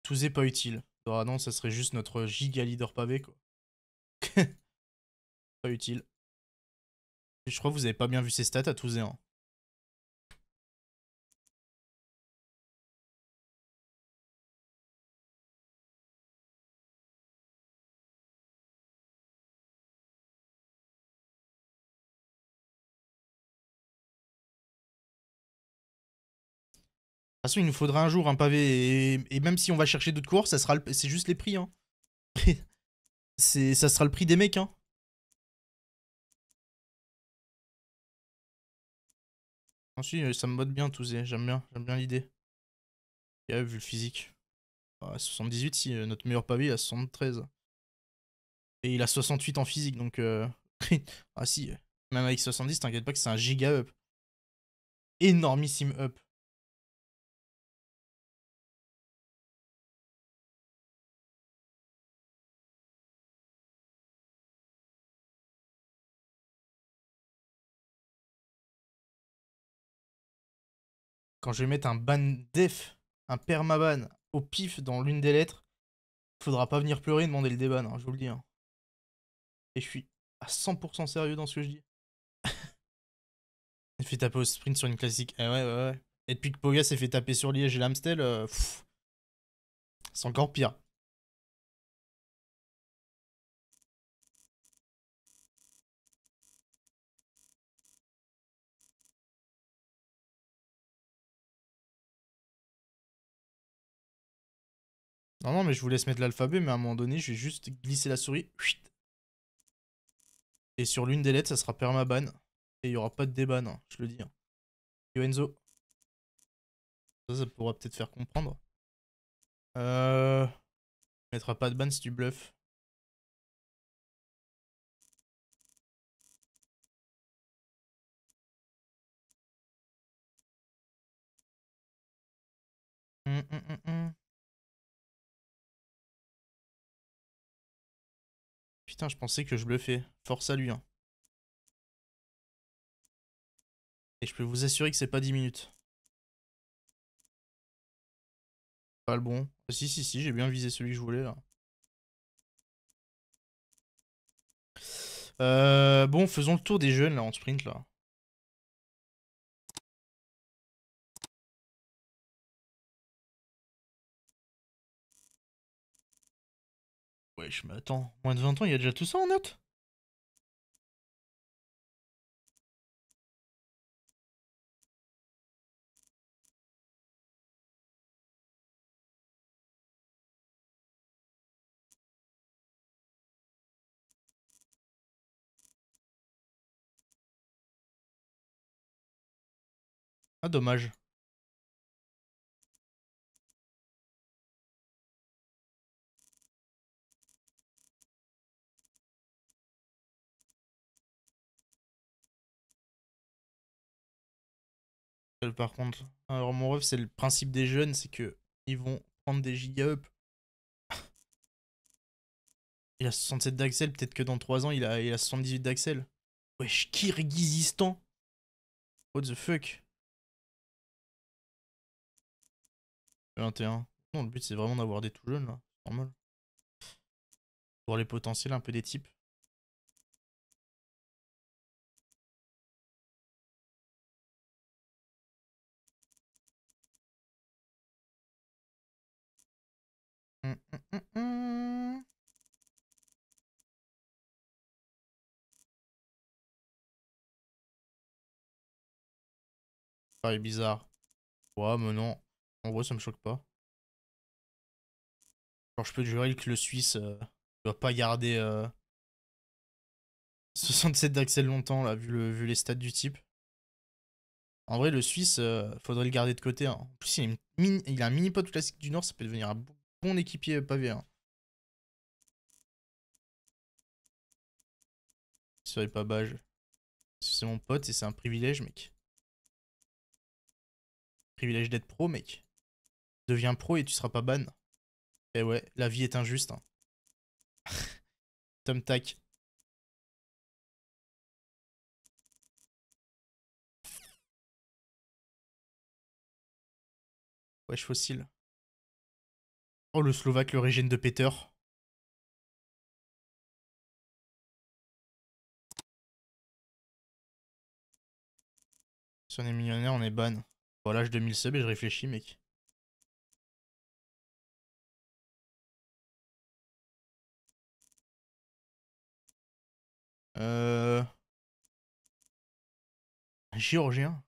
Tous est pas utile. Ah non, ça serait juste notre giga leader pavé, quoi. pas utile. Je crois que vous avez pas bien vu ses stats à tous et un. Hein. De toute façon, il nous faudra un jour un pavé. Et, même si on va chercher d'autres cours, ça sera c'est juste les prix. Hein. c'est, ça sera le prix des mecs. Hein. Ensuite, ça me mode bien, Touzé. J'aime bien, j'aime bien l'idée. a euh, vu le physique. 78, bah, si euh, notre meilleur pavé à 73. Et il a 68 en physique, donc. Euh, ah si, même avec 70, t'inquiète pas que c'est un giga up. Énormissime up. quand je vais mettre un ban def, un permaban au pif dans l'une des lettres, faudra pas venir pleurer et demander le déban, hein, je vous le dis. Hein. Et je suis à 100% sérieux dans ce que je dis. Il fait taper au sprint sur une classique. Eh ouais, Et depuis que Poga s'est fait taper sur Liège et l'Amstel, euh, c'est encore pire. Non, non, mais je vous laisse mettre l'alphabet, mais à un moment donné, je vais juste glisser la souris. Et sur l'une des lettres, ça sera permaban. Et il n'y aura pas de déban, je le dis. Hein. Enzo. Ça, ça pourra peut-être faire comprendre. Euh... mettra pas de ban si tu bluffes. Hum, hum, hum, je pensais que je le fais. Force à lui. Hein. Et je peux vous assurer que c'est pas 10 minutes. Pas le bon. Ah, si, si, si, j'ai bien visé celui que je voulais là. Euh, bon, faisons le tour des jeunes là en sprint là. Je m'attends moins de 20 ans, il y a déjà tout ça en note Ah dommage. par contre. Alors, mon ref, c'est le principe des jeunes, c'est que ils vont prendre des giga-up. il a 67 d'axel, peut-être que dans 3 ans, il a, il a 78 d'axel. Wesh, Kirghizistan What the fuck 21. Non, le but, c'est vraiment d'avoir des tout jeunes, là. Normal. Pour les potentiels un peu des types. bizarre. Ouais, mais non. En vrai ça me choque pas. Alors je peux jurer que le Suisse euh, doit pas garder 67 euh, d'accès longtemps, là, vu, le, vu les stats du type. En vrai, le Suisse, euh, faudrait le garder de côté. Hein. En plus, il a, un mini-pod classique du Nord, ça peut devenir un bon équipier pavé. Hein. pas pas badge. C'est mon pote et c'est un privilège, mec. Privilège d'être pro, mec. Deviens pro et tu seras pas ban. Eh ouais, la vie est injuste. Hein. Tom Tac. Wesh fossile. Oh, le Slovaque, l'origine de Peter. Si on est millionnaire, on est ban. là, je 2000 subs et je réfléchis, mec. Euh... Géorgien.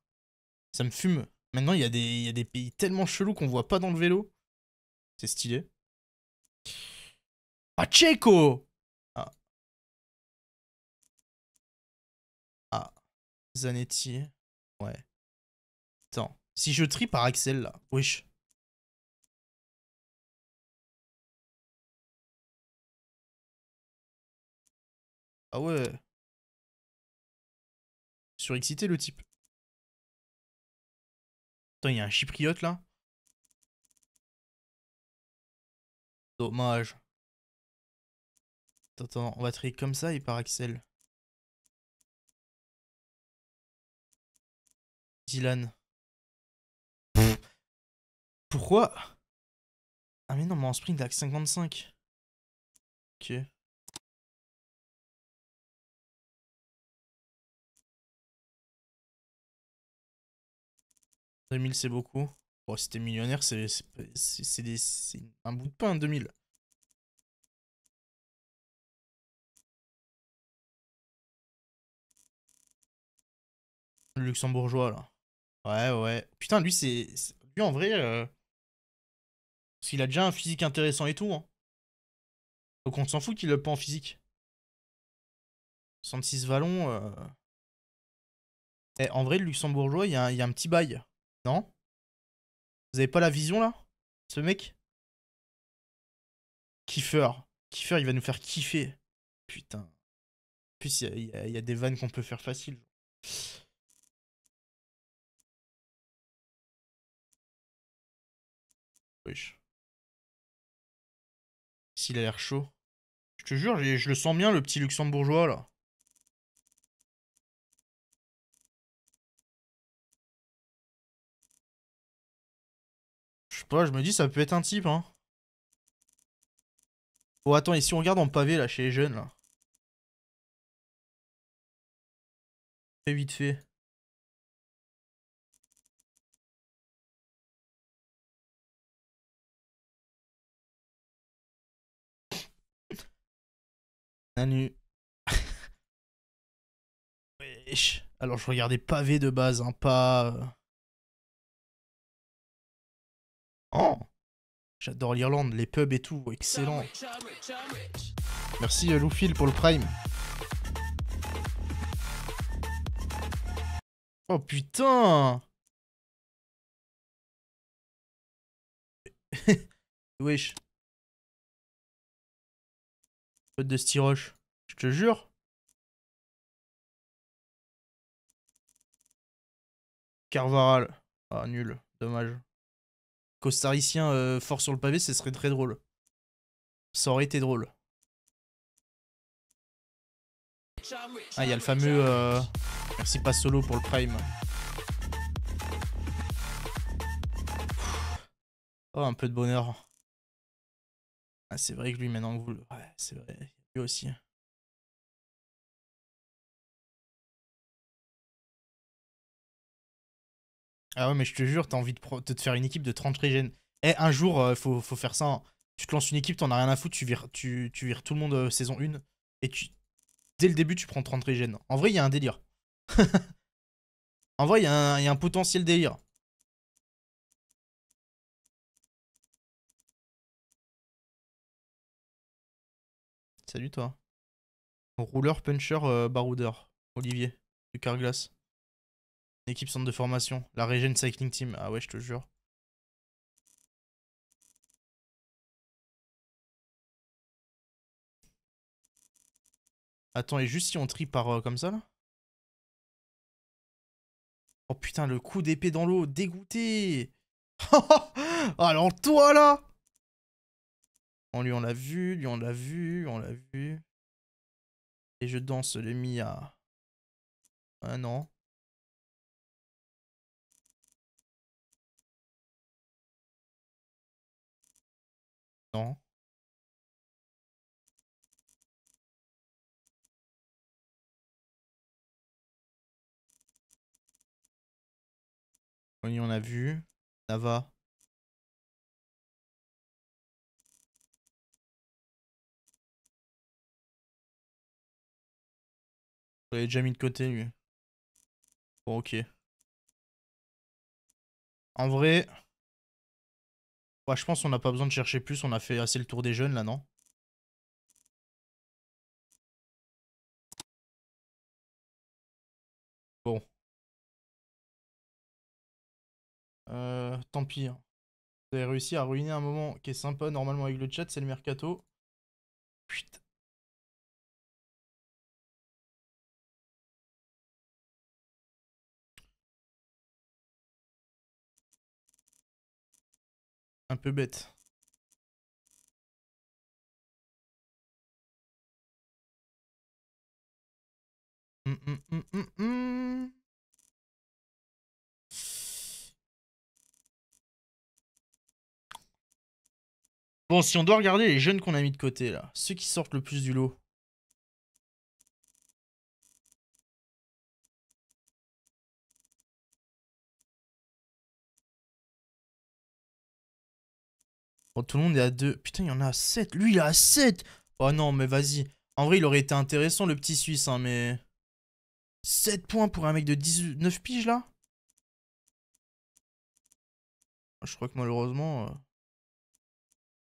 Ça me fume. Maintenant, il y, a des, y a des pays tellement chelous qu'on voit pas dans le vélo. C'est stylé. Pacheco ah, ah. Ah. Zanetti. Ouais. Attends. Si je trie par Axel, là. Wesh. Ah ouais. Surexcité, le type. Attends, il y a un chypriote, là. Dommage. Attends, on va trier comme ça et par axel Dylan. pourquoi Ah mais non, mais en sprint, t'as 55. Ok. mille c'est beaucoup. Bon, oh, si t'es millionnaire, c'est un bout de pain, 2000. Le luxembourgeois, là. Ouais, ouais. Putain, lui, c'est. Lui, en vrai. Euh, parce qu'il a déjà un physique intéressant et tout. Donc, hein. on s'en fout qu'il le pas en physique. 66 vallons. Euh... Eh, en vrai, le luxembourgeois, il y, y, a un petit bail. Non vous avez pas la vision là Ce mec Kiffer. Kiffer, il va nous faire kiffer. Putain. En plus, il y, a des vannes qu'on peut faire facile. Wesh. S'il a l'air chaud. Je te jure, je le sens bien, le petit luxembourgeois là. je me dis, ça peut être un type, hein. Oh, attends, et si on regarde en pavé, là, chez les jeunes, là Très vite fait. Nanu. Alors, je regardais pavé de base, hein, pas... Euh, Oh J'adore l'Irlande, les pubs et tout, excellent. Merci euh, Loufil pour le prime. Oh putain Wesh. Pote de styroche, je te jure. Carvaral. Ah, nul. Dommage costaricien euh, fort sur le pavé, ce serait très drôle. Ça aurait été drôle. Ah, il y a le fameux... Euh, merci pas solo pour le prime. Oh, un peu de bonheur. Ah, c'est vrai que lui, maintenant que vous... Ouais, c'est vrai. Lui aussi. Ah ouais, mais je te jure, t'as envie de, te faire une équipe de 30 régènes. Eh, un jour, euh, faut, faire ça. Hein. Tu te lances une équipe, t'en as rien à foutre, tu vires, tu, tu vires tout le monde euh, saison 1. Et tu, dès le début, tu prends 30 régènes. En vrai, il y a un délire. en vrai, il y, a un- potentiel délire. Salut toi. Rouleur, puncher, euh, baroudeur. Olivier, du Carglass. Équipe centre de formation. La Regen Cycling Team. Ah ouais, je te jure. Attends, et juste si on trie par euh, comme ça là Oh putain, le coup d'épée dans l'eau, dégoûté Alors toi là On lui on l'a vu, lui on l'a vu, on l'a vu. Et je danse le Mia. Ah non. Non. Oui, on a vu. va Je l'ai déjà mis de côté, lui. Bon, ok. En vrai, Ouais, je pense qu'on n'a pas besoin de chercher plus, on a fait assez le tour des jeunes là, non Bon. Euh, tant pis. Hein. Vous avez réussi à ruiner un moment qui est sympa normalement avec le chat, c'est le mercato. Putain. un peu bête. Hum, hum, hum, bon, si on doit regarder les jeunes qu'on a mis de côté, là, ceux qui sortent le plus du lot. Oh, tout le monde est à 2. Putain, il y en a 7. Lui, il a 7. Oh non, mais vas-y. En vrai, il aurait été intéressant, le petit Suisse, hein, mais... 7 points pour un mec de 19 piges, là Je crois que malheureusement... Euh,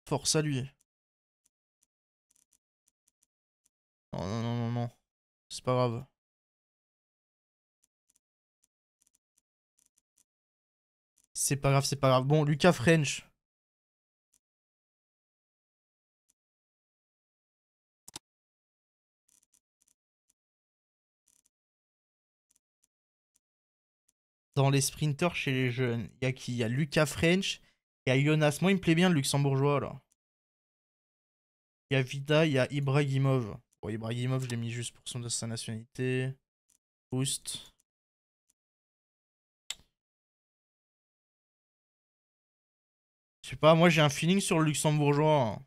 force à lui. Non, non, non, non, non. C'est pas grave. C'est pas grave, c'est pas grave. Bon, Lucas French. dans les sprinters chez les jeunes. Il y a qui Il y a Lucas French, il y a Jonas. Moi, il me plaît bien le luxembourgeois là. Il y a Vida, il y a Ibrahimov. Bon, Ibrahimov, je l'ai mis juste pour son, sa nationalité. Boost. Je sais pas, moi j'ai un feeling sur le luxembourgeois.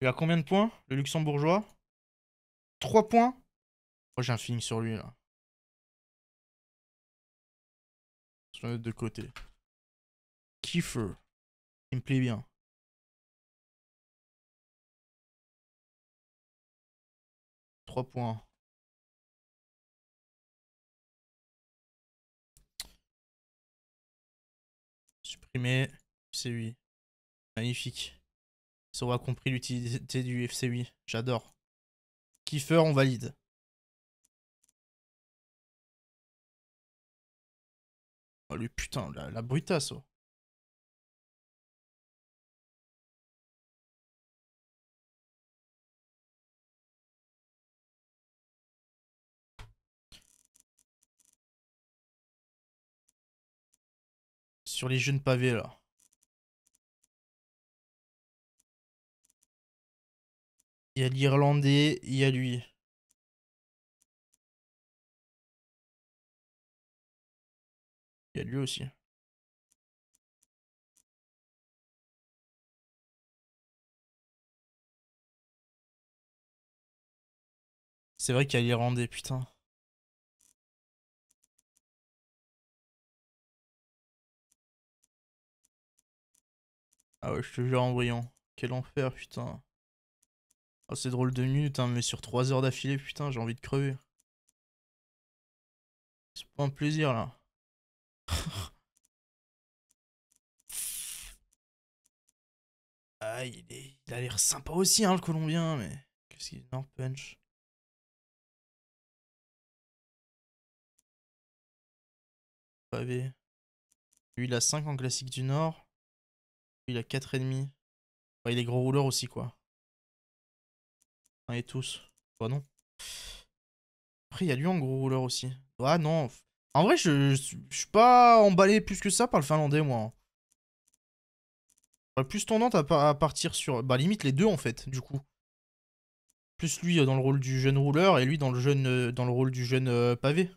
Il a combien de points, le luxembourgeois 3 points. Oh, j'ai un feeling sur lui là. Je vais mettre de côté. Kiefer. Il me plaît bien. 3 points. Supprimer FC8. Magnifique. Ça aura compris l'utilité du FC8. J'adore. Kiefer, on valide. Oh lui, putain, la, brutasse. Oh. Sur les jeunes pavés, là. Il y a l'Irlandais, il y a lui. Il y a lui aussi. C'est vrai qu'il y a l'Irlandais, putain. Ah ouais, je te jure en brillant. Quel enfer, putain. Oh, c'est drôle deux minutes, hein, mais sur trois heures d'affilée, putain, j'ai envie de crever. C'est pas un plaisir, là. ah, il, est... a l'air sympa aussi, hein, le Colombien, mais... Qu'est-ce qu'il est nord punch Pavé. Lui, il a 5 en classique du Nord. Lui, il a 4,5. ouais il est gros rouleur aussi, quoi et tous. Bah non. Après, il y a lui en gros rouleur aussi. Ah non. En vrai, je, suis pas emballé plus que ça par le finlandais, moi. Hein. plus tendance à, partir sur. Bah, limite les deux, en fait, du coup. Plus lui euh, dans le rôle du jeune rouleur et lui dans le, jeune, euh, dans le rôle du jeune euh, pavé.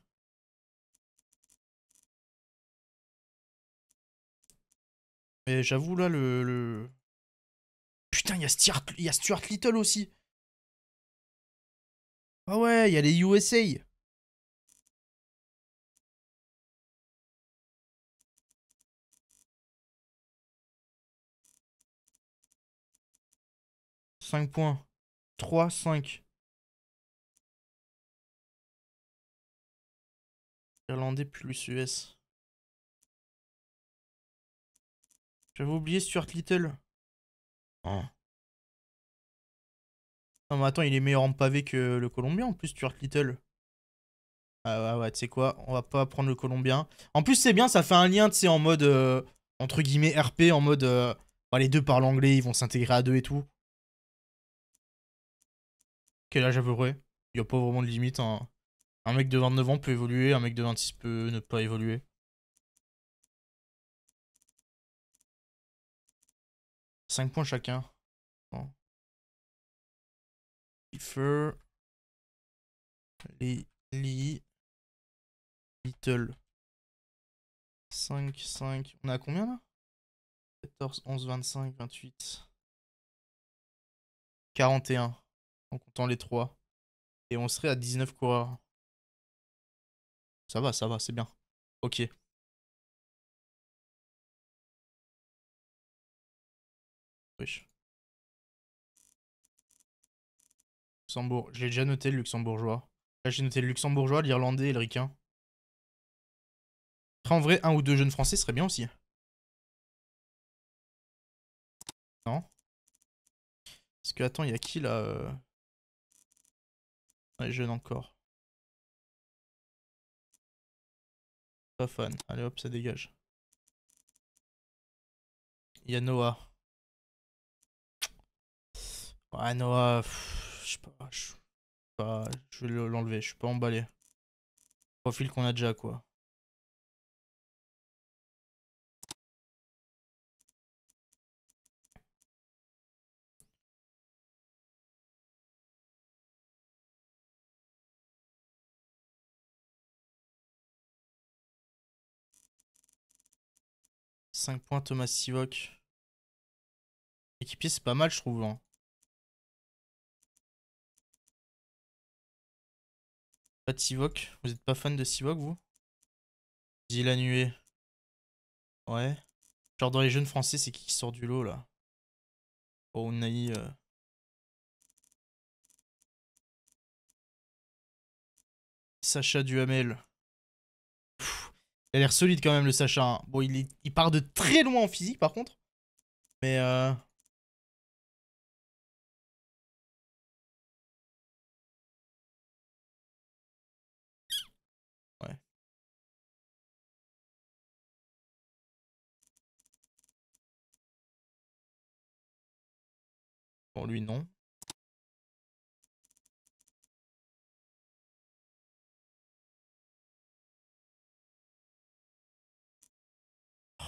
Mais j'avoue, là, le, Putain, il y a Stuart Little aussi. Ah ouais, il y a les USA. Cinq points. 3, 5. Irlandais plus US. J'avais oublié Stuart Little. Ah. Non, attends, il est meilleur en pavé que le Colombien. En plus, tu Stuart Little. Ah ouais, ouais, tu sais quoi, on va pas prendre le Colombien. En plus, c'est bien, ça fait un lien, tu sais, en mode, euh, entre guillemets, RP, en mode, euh, bah, les deux parlent anglais, ils vont s'intégrer à deux et tout. Quel âge à Il près a pas vraiment de limite. Hein. Un mec de 29 ans peut évoluer, un mec de 26 peut ne pas évoluer. Cinq points chacun. Bon. Kiefer, les Lee, Little. 5, 5. On a combien là 14, 11, 25, 28. 41. En comptant les 3. Et on serait à 19 coureurs. Ça va, ça va, c'est bien. Ok. Wesh. Luxembourg. J'ai déjà noté le luxembourgeois. Là, j'ai noté le luxembourgeois, l'irlandais et le ricain. en vrai, un ou deux jeunes français serait bien aussi. Non Parce que, attends, il y a qui là euh, Les jeunes encore. Pas fun. Allez hop, ça dégage. Il y a Noah. Ouais, Noah je sais pas, je, pas, je vais l'enlever, je suis pas emballé. Profil qu'on a déjà quoi. Cinq points Thomas Sivok. Équipier c'est pas mal je trouve. Hein. Pas de Sivok. Vous êtes pas fan de Sivok, vous la Nuée. Ouais. Genre dans les jeunes français, c'est qui qui sort du lot, là Oh, euh. Naï. Sacha Duhamel. Pff, il a l'air solide quand même, le Sacha. Hein. Bon, il, il part de très loin en physique, par contre. Mais... Euh, lui, non.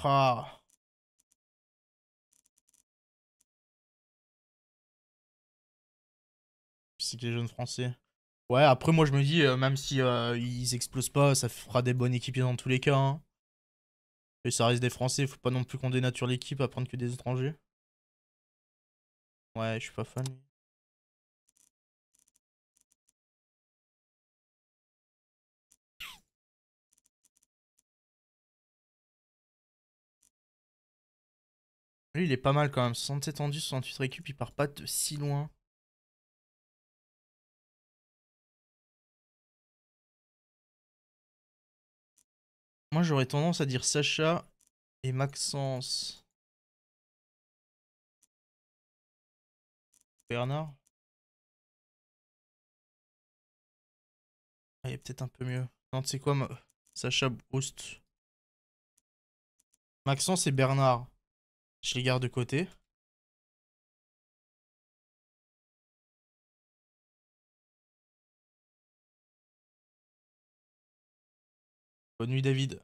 Ah. C'est que les jeunes français. Ouais, après moi je me dis, euh, même si euh, ils explosent pas, ça fera des bonnes équipiers dans tous les cas. Hein. Et ça reste des Français, faut pas non plus qu'on dénature l'équipe à prendre que des étrangers. Ouais, je suis pas fan. Lui, il est pas mal quand même. 67 tendu, 68 récup, il part pas de si loin. Moi, j'aurais tendance à dire Sacha et Maxence. Bernard. Ah, il est peut-être un peu mieux. Non, tu sais quoi, Sacha Broust. Maxence et Bernard. Je les garde de côté. Bonne nuit David.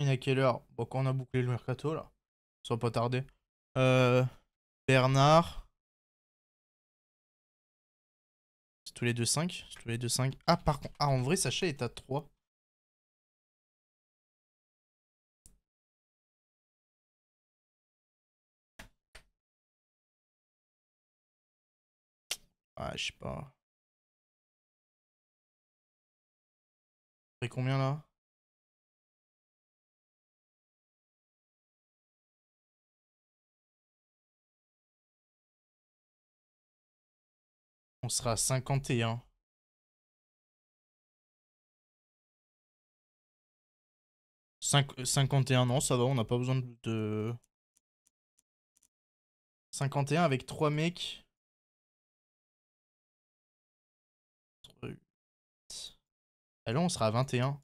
Il à quelle heure Bon, quand on a bouclé le mercato là, sans pas tarder. Euh, Bernard. C'est tous les deux 5. tous les deux 5. Ah, par contre. Ah, en vrai, Sacha est à 3. Ah, je sais pas. Et combien là On sera à 51. 51, non, ça va, on n'a pas besoin de... 51 avec 3 mecs. alors on sera à 21.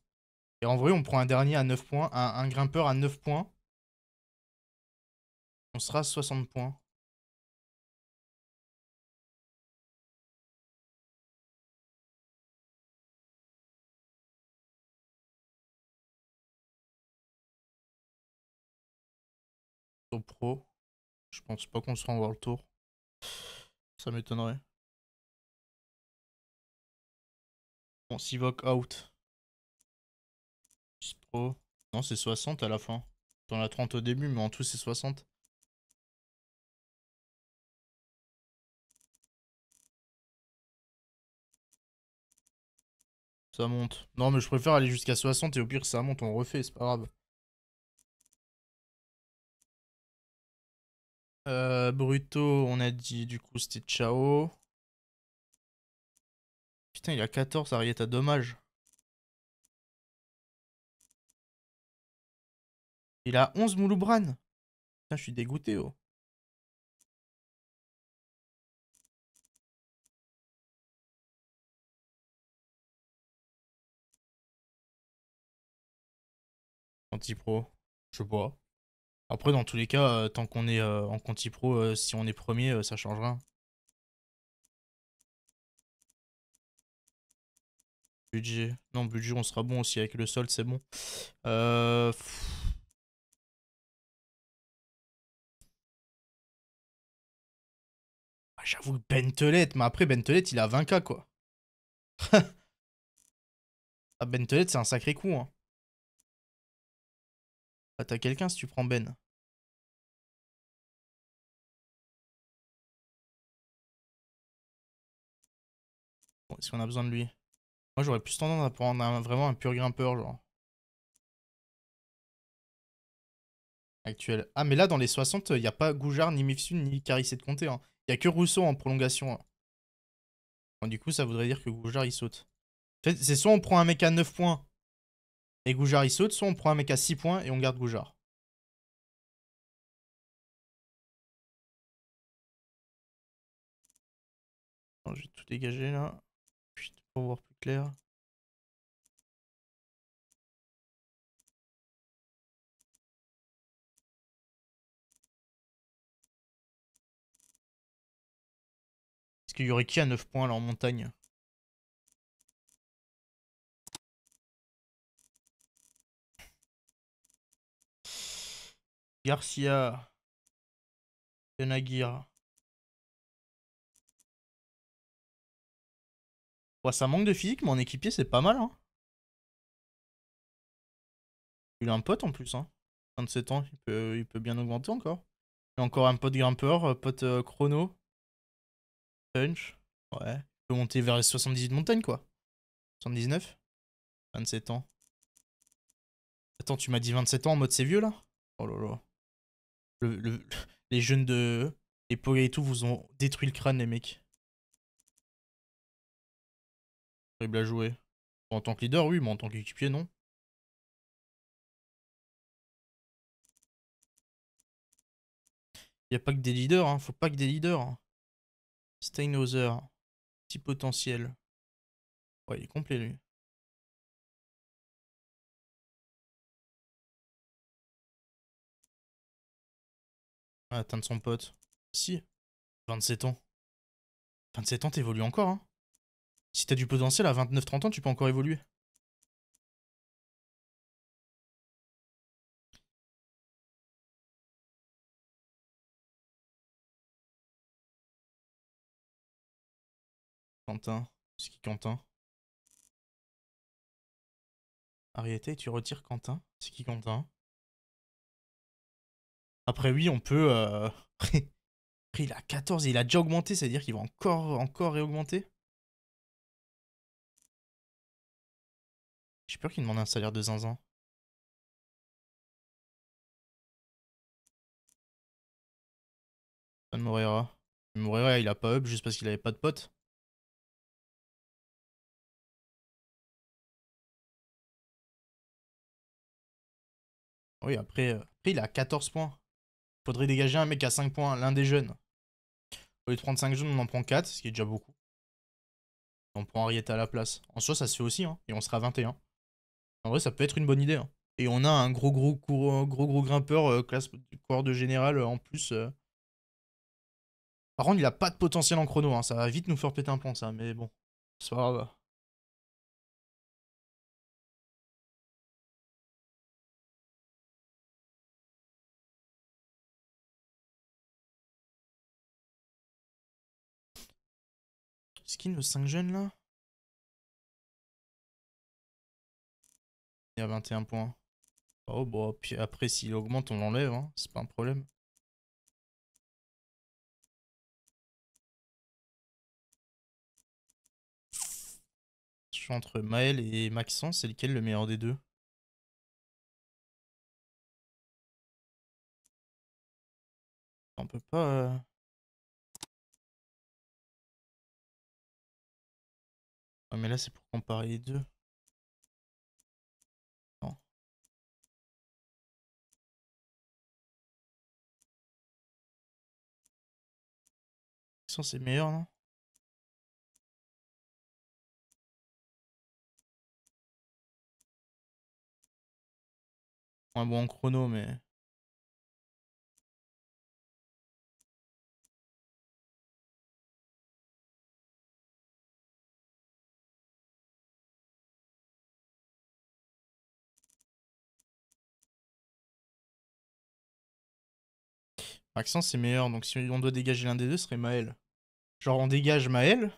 Et en vrai, on prend un dernier à 9 points, un grimpeur à 9 points. On sera à 60 points. Je pense pas qu'on sera en World Tour. Ça m'étonnerait. On s'évoque out. Pro. Non, c'est 60 à la fin. T'en as 30 au début, mais en tout, c'est 60. Ça monte. Non, mais je préfère aller jusqu'à 60 et au pire, ça monte, on refait, c'est pas grave. Euh, Bruto, on a dit du coup c'était Ciao. Putain, il a 14, Arietta, dommage. Il a 11 Mouloubran. Putain, je suis dégoûté, oh. Anti-pro, je bois. Après, dans tous les cas, euh, tant qu'on est euh, en Conti Pro, euh, si on est premier, ça changera rien. Budget. Non, budget, on sera bon aussi avec le sol, c'est bon. Euh... Ah, j'avoue, ben mais après, bentelette, il a 20k, quoi. ah, bentelette, c'est un sacré coup, hein. Ah, t'as quelqu'un si tu prends Ben. est-ce qu'on a besoin de lui Moi, j'aurais plus tendance à prendre un, vraiment un pur grimpeur, genre. Actuel. Ah, mais là, dans les 60, il n'y a pas Goujard, ni Mifsud, ni Carissé de Comté. Hein. Il n'y a que Rousseau en prolongation. Hein. du coup, ça voudrait dire que Goujard, il saute. C'est soit on prend un mec à 9 points et Goujard il saute, soit on prend un mec à 6 points et on garde Goujard. j'ai je vais tout dégager là. pour voir plus clair. Est-ce qu'il y aurait qui à 9 points là en montagne Garcia, Denagira. Ouais, ça manque de physique, mais en équipier, c'est pas mal. Hein. Il a un pote en plus. Hein. 27 ans, il peut, il peut bien augmenter encore. Il a encore un pote grimpeur, euh, pote euh, chrono. Punch. Ouais. Il peut monter vers les 78 montagnes, quoi. 79 27 ans. Attends, tu m'as dit 27 ans en mode c'est vieux là Oh là là les jeunes de Epoga et tout vous ont détruit le crâne, les mecs. Terrible à jouer. En tant que leader, oui, mais en tant qu'équipier, non. Il a pas que des leaders, hein. faut pas que des leaders. Hein. Steinhauser, petit potentiel. Ouais, il est complet lui. à atteindre son pote. Si. 27 ans. 27 ans, t'évolues encore, hein. Si t'as du potentiel à 29-30 ans, tu peux encore évoluer. Quentin. C'est qui Quentin Ariété, tu retires Quentin C'est qui Quentin après, oui, on peut. Euh... il a 14, il a déjà augmenté, c'est-à-dire qu'il va encore, encore réaugmenter. J'ai peur qu'il demande un salaire de zinzin. San Moreira. Moreira, il a pas up juste parce qu'il avait pas de potes. Oui, après, euh, après il a 14 points faudrait dégager un mec à 5 points, l'un des jeunes. Au lieu de prendre 5 jeunes, on en prend 4, ce qui est déjà beaucoup. On prend Arietta à la place. En soi, ça se fait aussi, hein, et on sera à 21. En vrai, ça peut être une bonne idée. Hein. Et on a un gros gros euh, gros gros, grimpeur euh, Classe classe coureur de général euh, en plus. Par contre, il a pas de potentiel en chrono, hein. ça va vite nous faire péter un plomb ça, mais bon, c'est pas skin, le 5 jeunes là Il y a 21 points. Oh bon. Bah, puis après s'il augmente, on l'enlève, hein. c'est pas un problème. Je suis entre Maël et Maxence, c'est lequel le meilleur des deux On peut pas... Euh, Ouais, ah, mais là, c'est pour comparer les deux. Non. C'est meilleur, non Ouais, bon, chrono, mais... Maxence c'est meilleur, donc si on doit dégager l'un des deux, ce serait Maël. Genre on dégage Maël.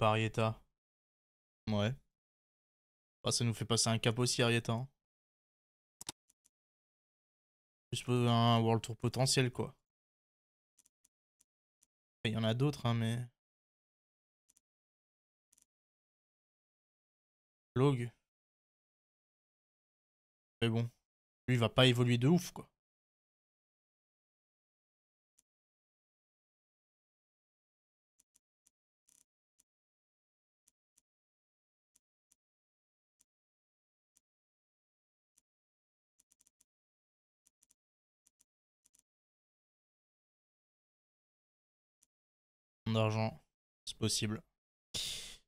Arietta. Ouais. Ah, ça nous fait passer un cap aussi, Arietta. je hein. un World Tour potentiel, quoi. Il y en a d'autres, hein, mais. Log. Mais bon. Lui, il va pas évoluer de ouf, quoi. d'argent. C'est possible.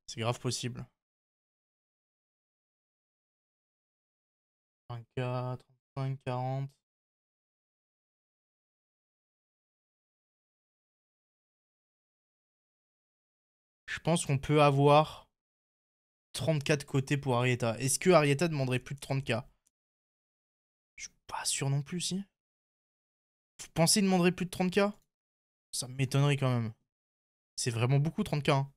C'est grave possible. 30k 35, 40. Je pense qu'on peut avoir 34 côté pour Arietta. Est-ce que Arietta demanderait plus de 30K Je suis pas sûr non plus, si. Vous pensez qu'il demanderait plus de 30K Ça m'étonnerait quand même. C'est vraiment beaucoup 30K. Hein.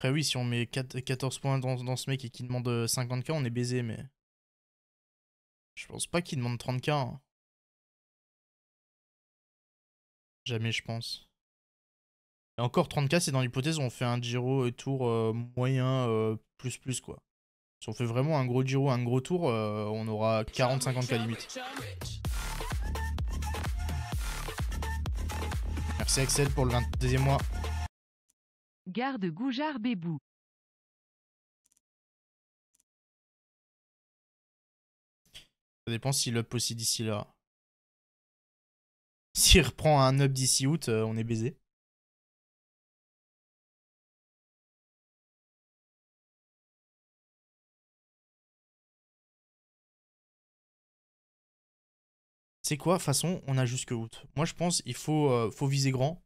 Après oui, si on met 14 points dans, ce mec et qu'il demande 50K, euh, on est baisé, mais... Je pense pas qu'il demande 30K. Hein. Jamais, je pense. Et encore 30K, c'est dans l'hypothèse où on fait un Giro et tour euh, moyen euh, plus plus quoi. Si on fait vraiment un gros Giro, un gros tour, on aura 40-50K limite. C'est excellent pour le 22e mois. Garde Goujard Bébou. Ça dépend s'il up aussi d'ici là. S'il reprend un up d'ici août, euh, on est baisé. c'est quoi, façon, on a jusque août. Moi, je pense il faut, euh, faut viser grand.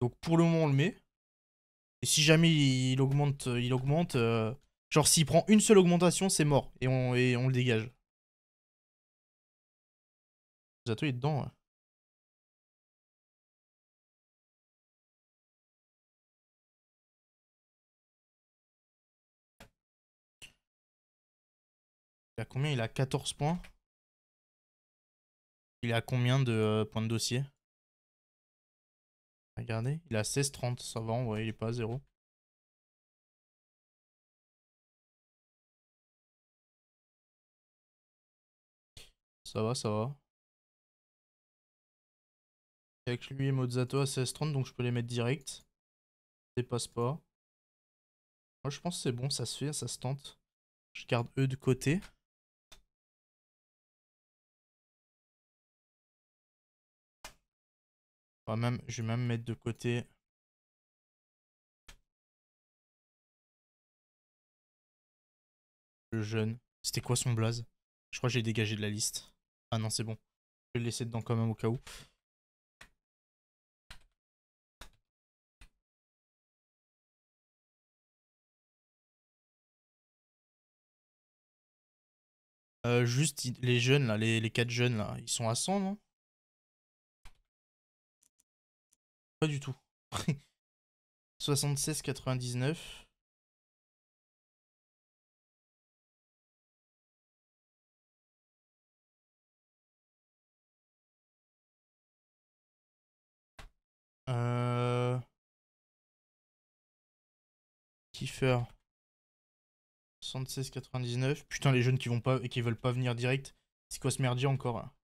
Donc, pour le moment, on le met. Et si jamais il augmente, euh, il augmente euh, genre, s'il prend une seule augmentation, c'est mort. Et on, on le dégage. Zato est dedans, hein. Il a combien Il a 14 points. Il a combien de euh, points de dossier Regardez, il a 16-30, ça va, voit il est pas à zéro. Ça va, ça va. Avec lui et Mozato à 16 donc je peux les mettre direct. ne dépasse pas. Moi je pense que c'est bon, ça se fait, ça se tente. Je garde eux de côté. je vais même mettre de côté. Le jeune. C'était quoi son blaze Je crois que j'ai dégagé de la liste. Ah non, c'est bon. Je vais le laisser dedans quand même au cas où. Euh, juste, les jeunes, là, les, les 4 jeunes, là, ils sont à 100, non Pas du tout. 76,99. Euh... Kiefer. 76,99. Putain, les jeunes qui vont pas et qui veulent pas venir direct. C'est quoi ce merdier encore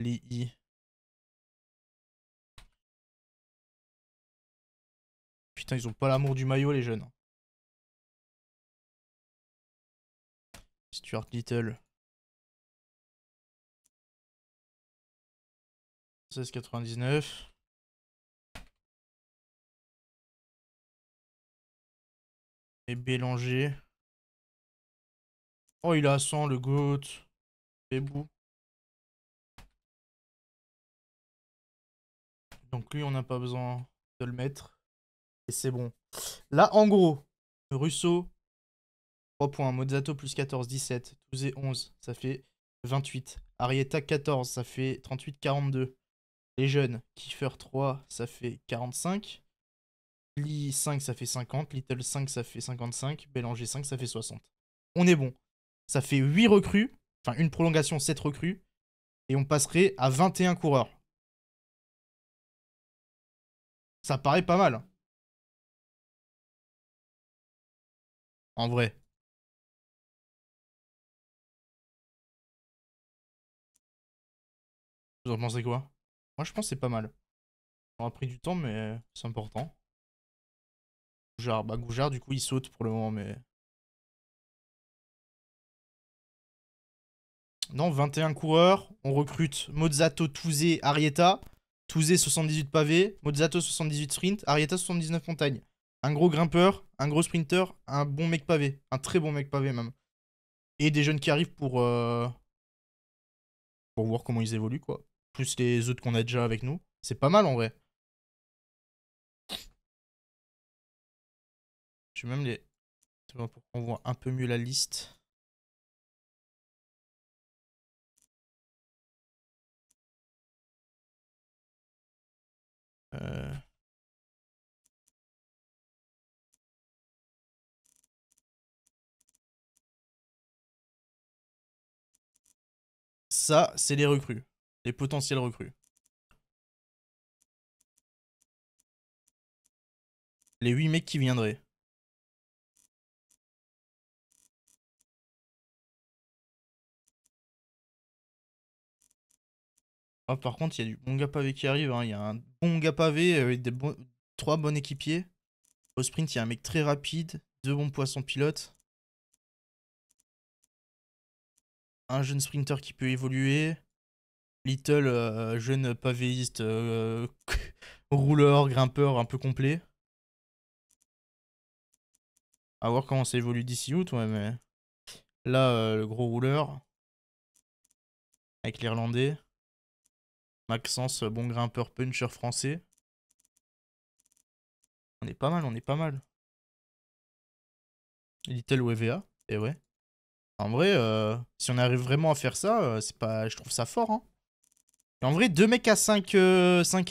les i. Putain, ils ont pas l'amour du maillot, les jeunes. Stuart Little. 16,99. Et Bélanger. Oh, il a 100, le goat. Bébou. Donc lui, on n'a pas besoin de le mettre. Et c'est bon. Là, en gros, Russo, 3 points. Mozzato, plus 14, 17. et 11. Ça fait 28. Arietta, 14. Ça fait 38, 42. Les jeunes, Kiefer, 3. Ça fait 45. Lee, 5. Ça fait 50. Little, 5. Ça fait 55. Bélanger, 5. Ça fait 60. On est bon. Ça fait 8 recrues. Enfin, une prolongation, 7 recrues. Et on passerait à 21 coureurs. Ça paraît pas mal. En vrai. Vous en pensez quoi Moi je pense que c'est pas mal. On a pris du temps mais c'est important. Goujard, bah Goujard du coup il saute pour le moment mais... Non, 21 coureurs, on recrute Mozzato, Touzé, Arieta. Touzé 78 pavé, Mozzato 78 sprint, Arietta 79 montagne. Un gros grimpeur, un gros sprinter, un bon mec pavé, un très bon mec pavé même. Et des jeunes qui arrivent pour euh, voir comment ils évoluent quoi. Plus les autres qu'on a déjà avec nous, c'est pas mal en vrai. Je vais même les on voit un peu mieux la liste. Euh. Ça, c'est les recrues, les potentiels recrues. Les 8 mecs qui viendraient. Ah, par contre, il y a du bon gars pavé qui arrive. Hein. Il y a un bon gars pavé avec euh, des trois bons équipiers. Au sprint, il y a un mec très rapide, deux bons poissons pilotes. Un jeune sprinter qui peut évoluer. Little, euh, jeune pavéiste, euh, rouleur, grimpeur un peu complet. À voir comment ça évolue d'ici août, ouais, mais... Là, le gros rouleur. Avec l'Irlandais. Maxence, euh, bon grimpeur, puncher français. On est pas mal, on est pas mal. Little ou et eh ouais. En vrai, euh, si on arrive vraiment à faire ça, euh, c'est pas, je trouve ça fort. Hein. en vrai, deux mecs à 5,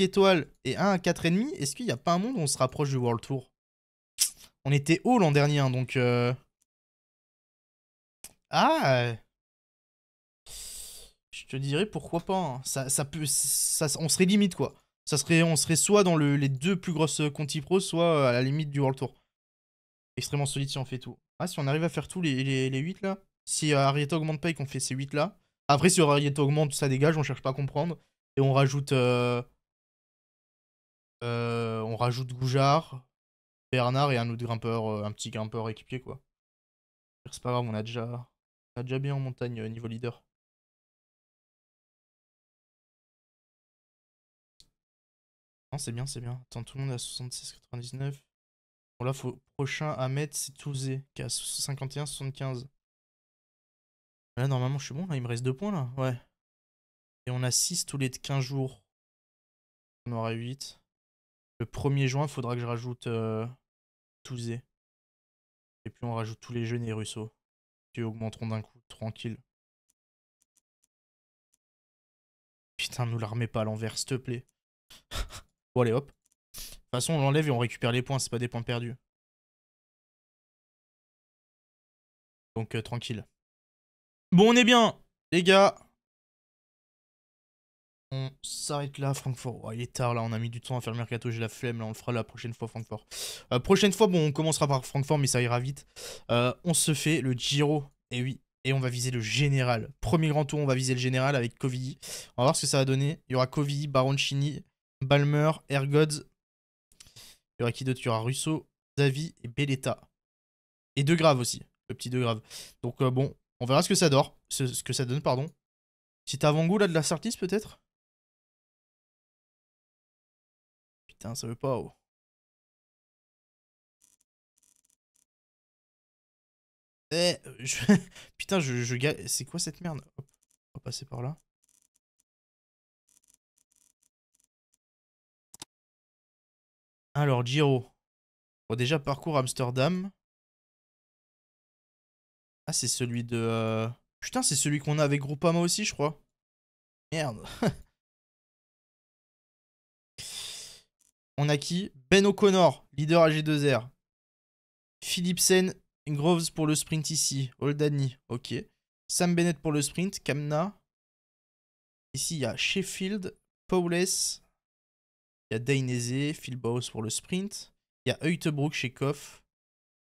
étoiles et un à 4,5, est-ce qu'il n'y a pas un monde où on se rapproche du World Tour On était haut l'an dernier, hein, donc... Ah je te dirais pourquoi pas. Hein. Ça, on serait limite quoi. Ça serait, on serait soit dans les deux plus grosses Conti Pro, soit euh, à la limite du World Tour. Extrêmement solide si on fait tout. Ah, si on arrive à faire tous les, 8 là. Si euh, Arietta augmente pas et qu'on fait ces 8 là. Après, si Arietta augmente, ça dégage, on cherche pas à comprendre. Et on rajoute. Euh, on rajoute Goujard, Bernard et un autre grimpeur, un petit grimpeur équipier quoi. C'est pas grave, on a déjà, on a déjà bien en montagne niveau leader. Non, c'est bien, c'est bien. Attends, tout le monde est à 99. Bon, là, faut... prochain à mettre, c'est Touzé, qui est à 75. Là, normalement, je suis bon. Là, il me reste 2 points, là. Ouais. Et on a 6 tous les 15 jours. On aura 8. Le 1er juin, il faudra que je rajoute euh, Et puis, on rajoute tous les jeunes et Russo. Qui augmenteront d'un coup, tranquille. Putain, nous la pas à l'envers, s'il te plaît. allez, hop. De toute façon, on l'enlève et on récupère les points, c'est pas des points perdus. Donc, euh, tranquille. Bon, on est bien, les gars. On s'arrête là, Francfort. Oh, il est tard là, on a mis du temps à faire le mercato, j'ai la flemme on le fera la prochaine fois, Francfort. Euh, prochaine fois, bon, on commencera par Francfort, mais ça ira vite. Euh, on se fait le Giro, et oui, et on va viser le général. Premier grand tour, on va viser le général avec Covidi. On va voir ce que ça va donner. Il y aura Covidi, Baroncini, Balmer, Ergods. Il qui d'autre Russo, et Belletta. Et De graves aussi, le petit De Grave. Donc euh, bon, on verra ce que ça que ça donne, pardon. t'as avant-goût là de la Sartis peut-être Putain, ça veut pas. Oh. Eh, je... putain, je, je... c'est quoi cette merde on va passer par là. Alors, Giro. Bon, déjà, parcours Amsterdam. Ah, c'est celui de... Euh, putain, c'est celui qu'on a avec Groupama aussi, je crois. Merde. On a qui Ben O'Connor, leader AG2R. Philipsen, Groves pour le sprint ici. Oldani, ok. Sam Bennett pour le sprint. Kamna. Ici, il y a Sheffield, Powless, il y a Dainese, Phil Bowes pour le sprint. Il y a Heutebrook chez Koff.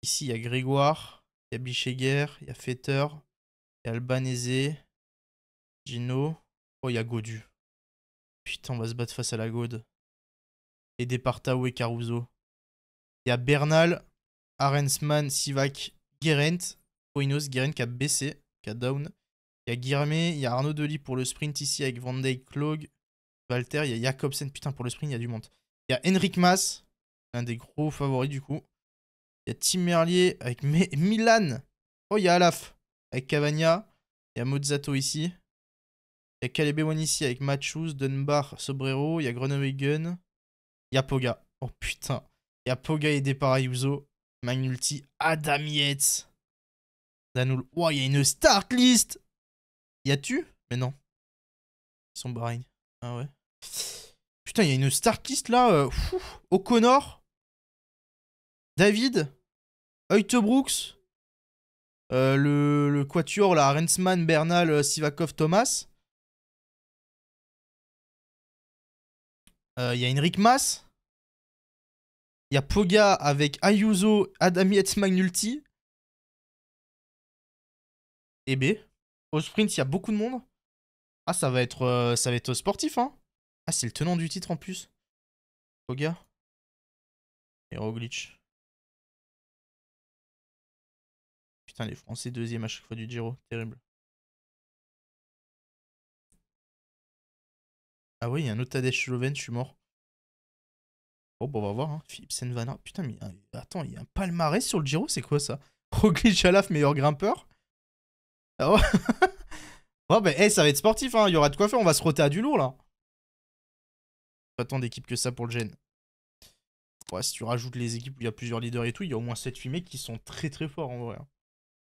Ici, il y a Grégoire. Il y a Bicheguer. Il y a Fetter. Il y a Albanese. Gino. Oh, il y a Godu. Putain, on va se battre face à la Gode. Et Departao et Caruso. Il y a Bernal, Arensman, Sivak, Gerent. Poinos, Gerent qui a baissé, qui a down. Il y a Guirmé, il y a Arnaud Deli pour le sprint ici avec Van Dijk, Walter, il y a Jacobsen, putain, pour le sprint, il y a du monde. Il y a Henrik Mas, Un des gros favoris du coup. Il y a Tim Merlier avec Milan. Oh, il y a Alaf avec Cavagna. Il y a Mozzato ici. Il y a Caleb ici avec Machus, Dunbar, Sobrero. Il y a Grenowegen. Il y a Poga. Oh putain. Il y a Poga et par Ayuso. Magnulti, Adam Yates. Danul. Oh, il y a une start list. Y a-tu Mais non. Ils sont Bahreïn. Ah ouais. Putain, il y a une starkist là. Euh, O'Connor. David. Oitebrooks. Euh, le, le, quatuor là. Rensman, Bernal, euh, Sivakov, Thomas. Il y a Enric Mas. Il y a Poga avec Ayuso, Adami Magnulti. Et B. Au sprint, il y a beaucoup de monde. Ah, ça va être, ça va être sportif, hein. Ah, c'est le tenant du titre en plus Toga Et Roglic. Putain, les Français deuxième à chaque fois du Giro. Terrible. Ah oui, il y a un autre Tadej Slovènes, je suis mort. Bon, oh, bon, on va voir. Hein. Philippe Putain, mais hein, attends, il y a un palmarès sur le Giro, c'est quoi ça Roglic Alaf, meilleur grimpeur Ah ouais Bon, ben, eh, ça va être sportif, hein. il y aura de quoi faire, on va se roter à du lourd là tant d'équipes que ça pour le Gen. Ouais, si tu rajoutes les équipes où il y a plusieurs leaders et tout, il y a au moins 7 fumées qui sont très très forts en vrai. Hein.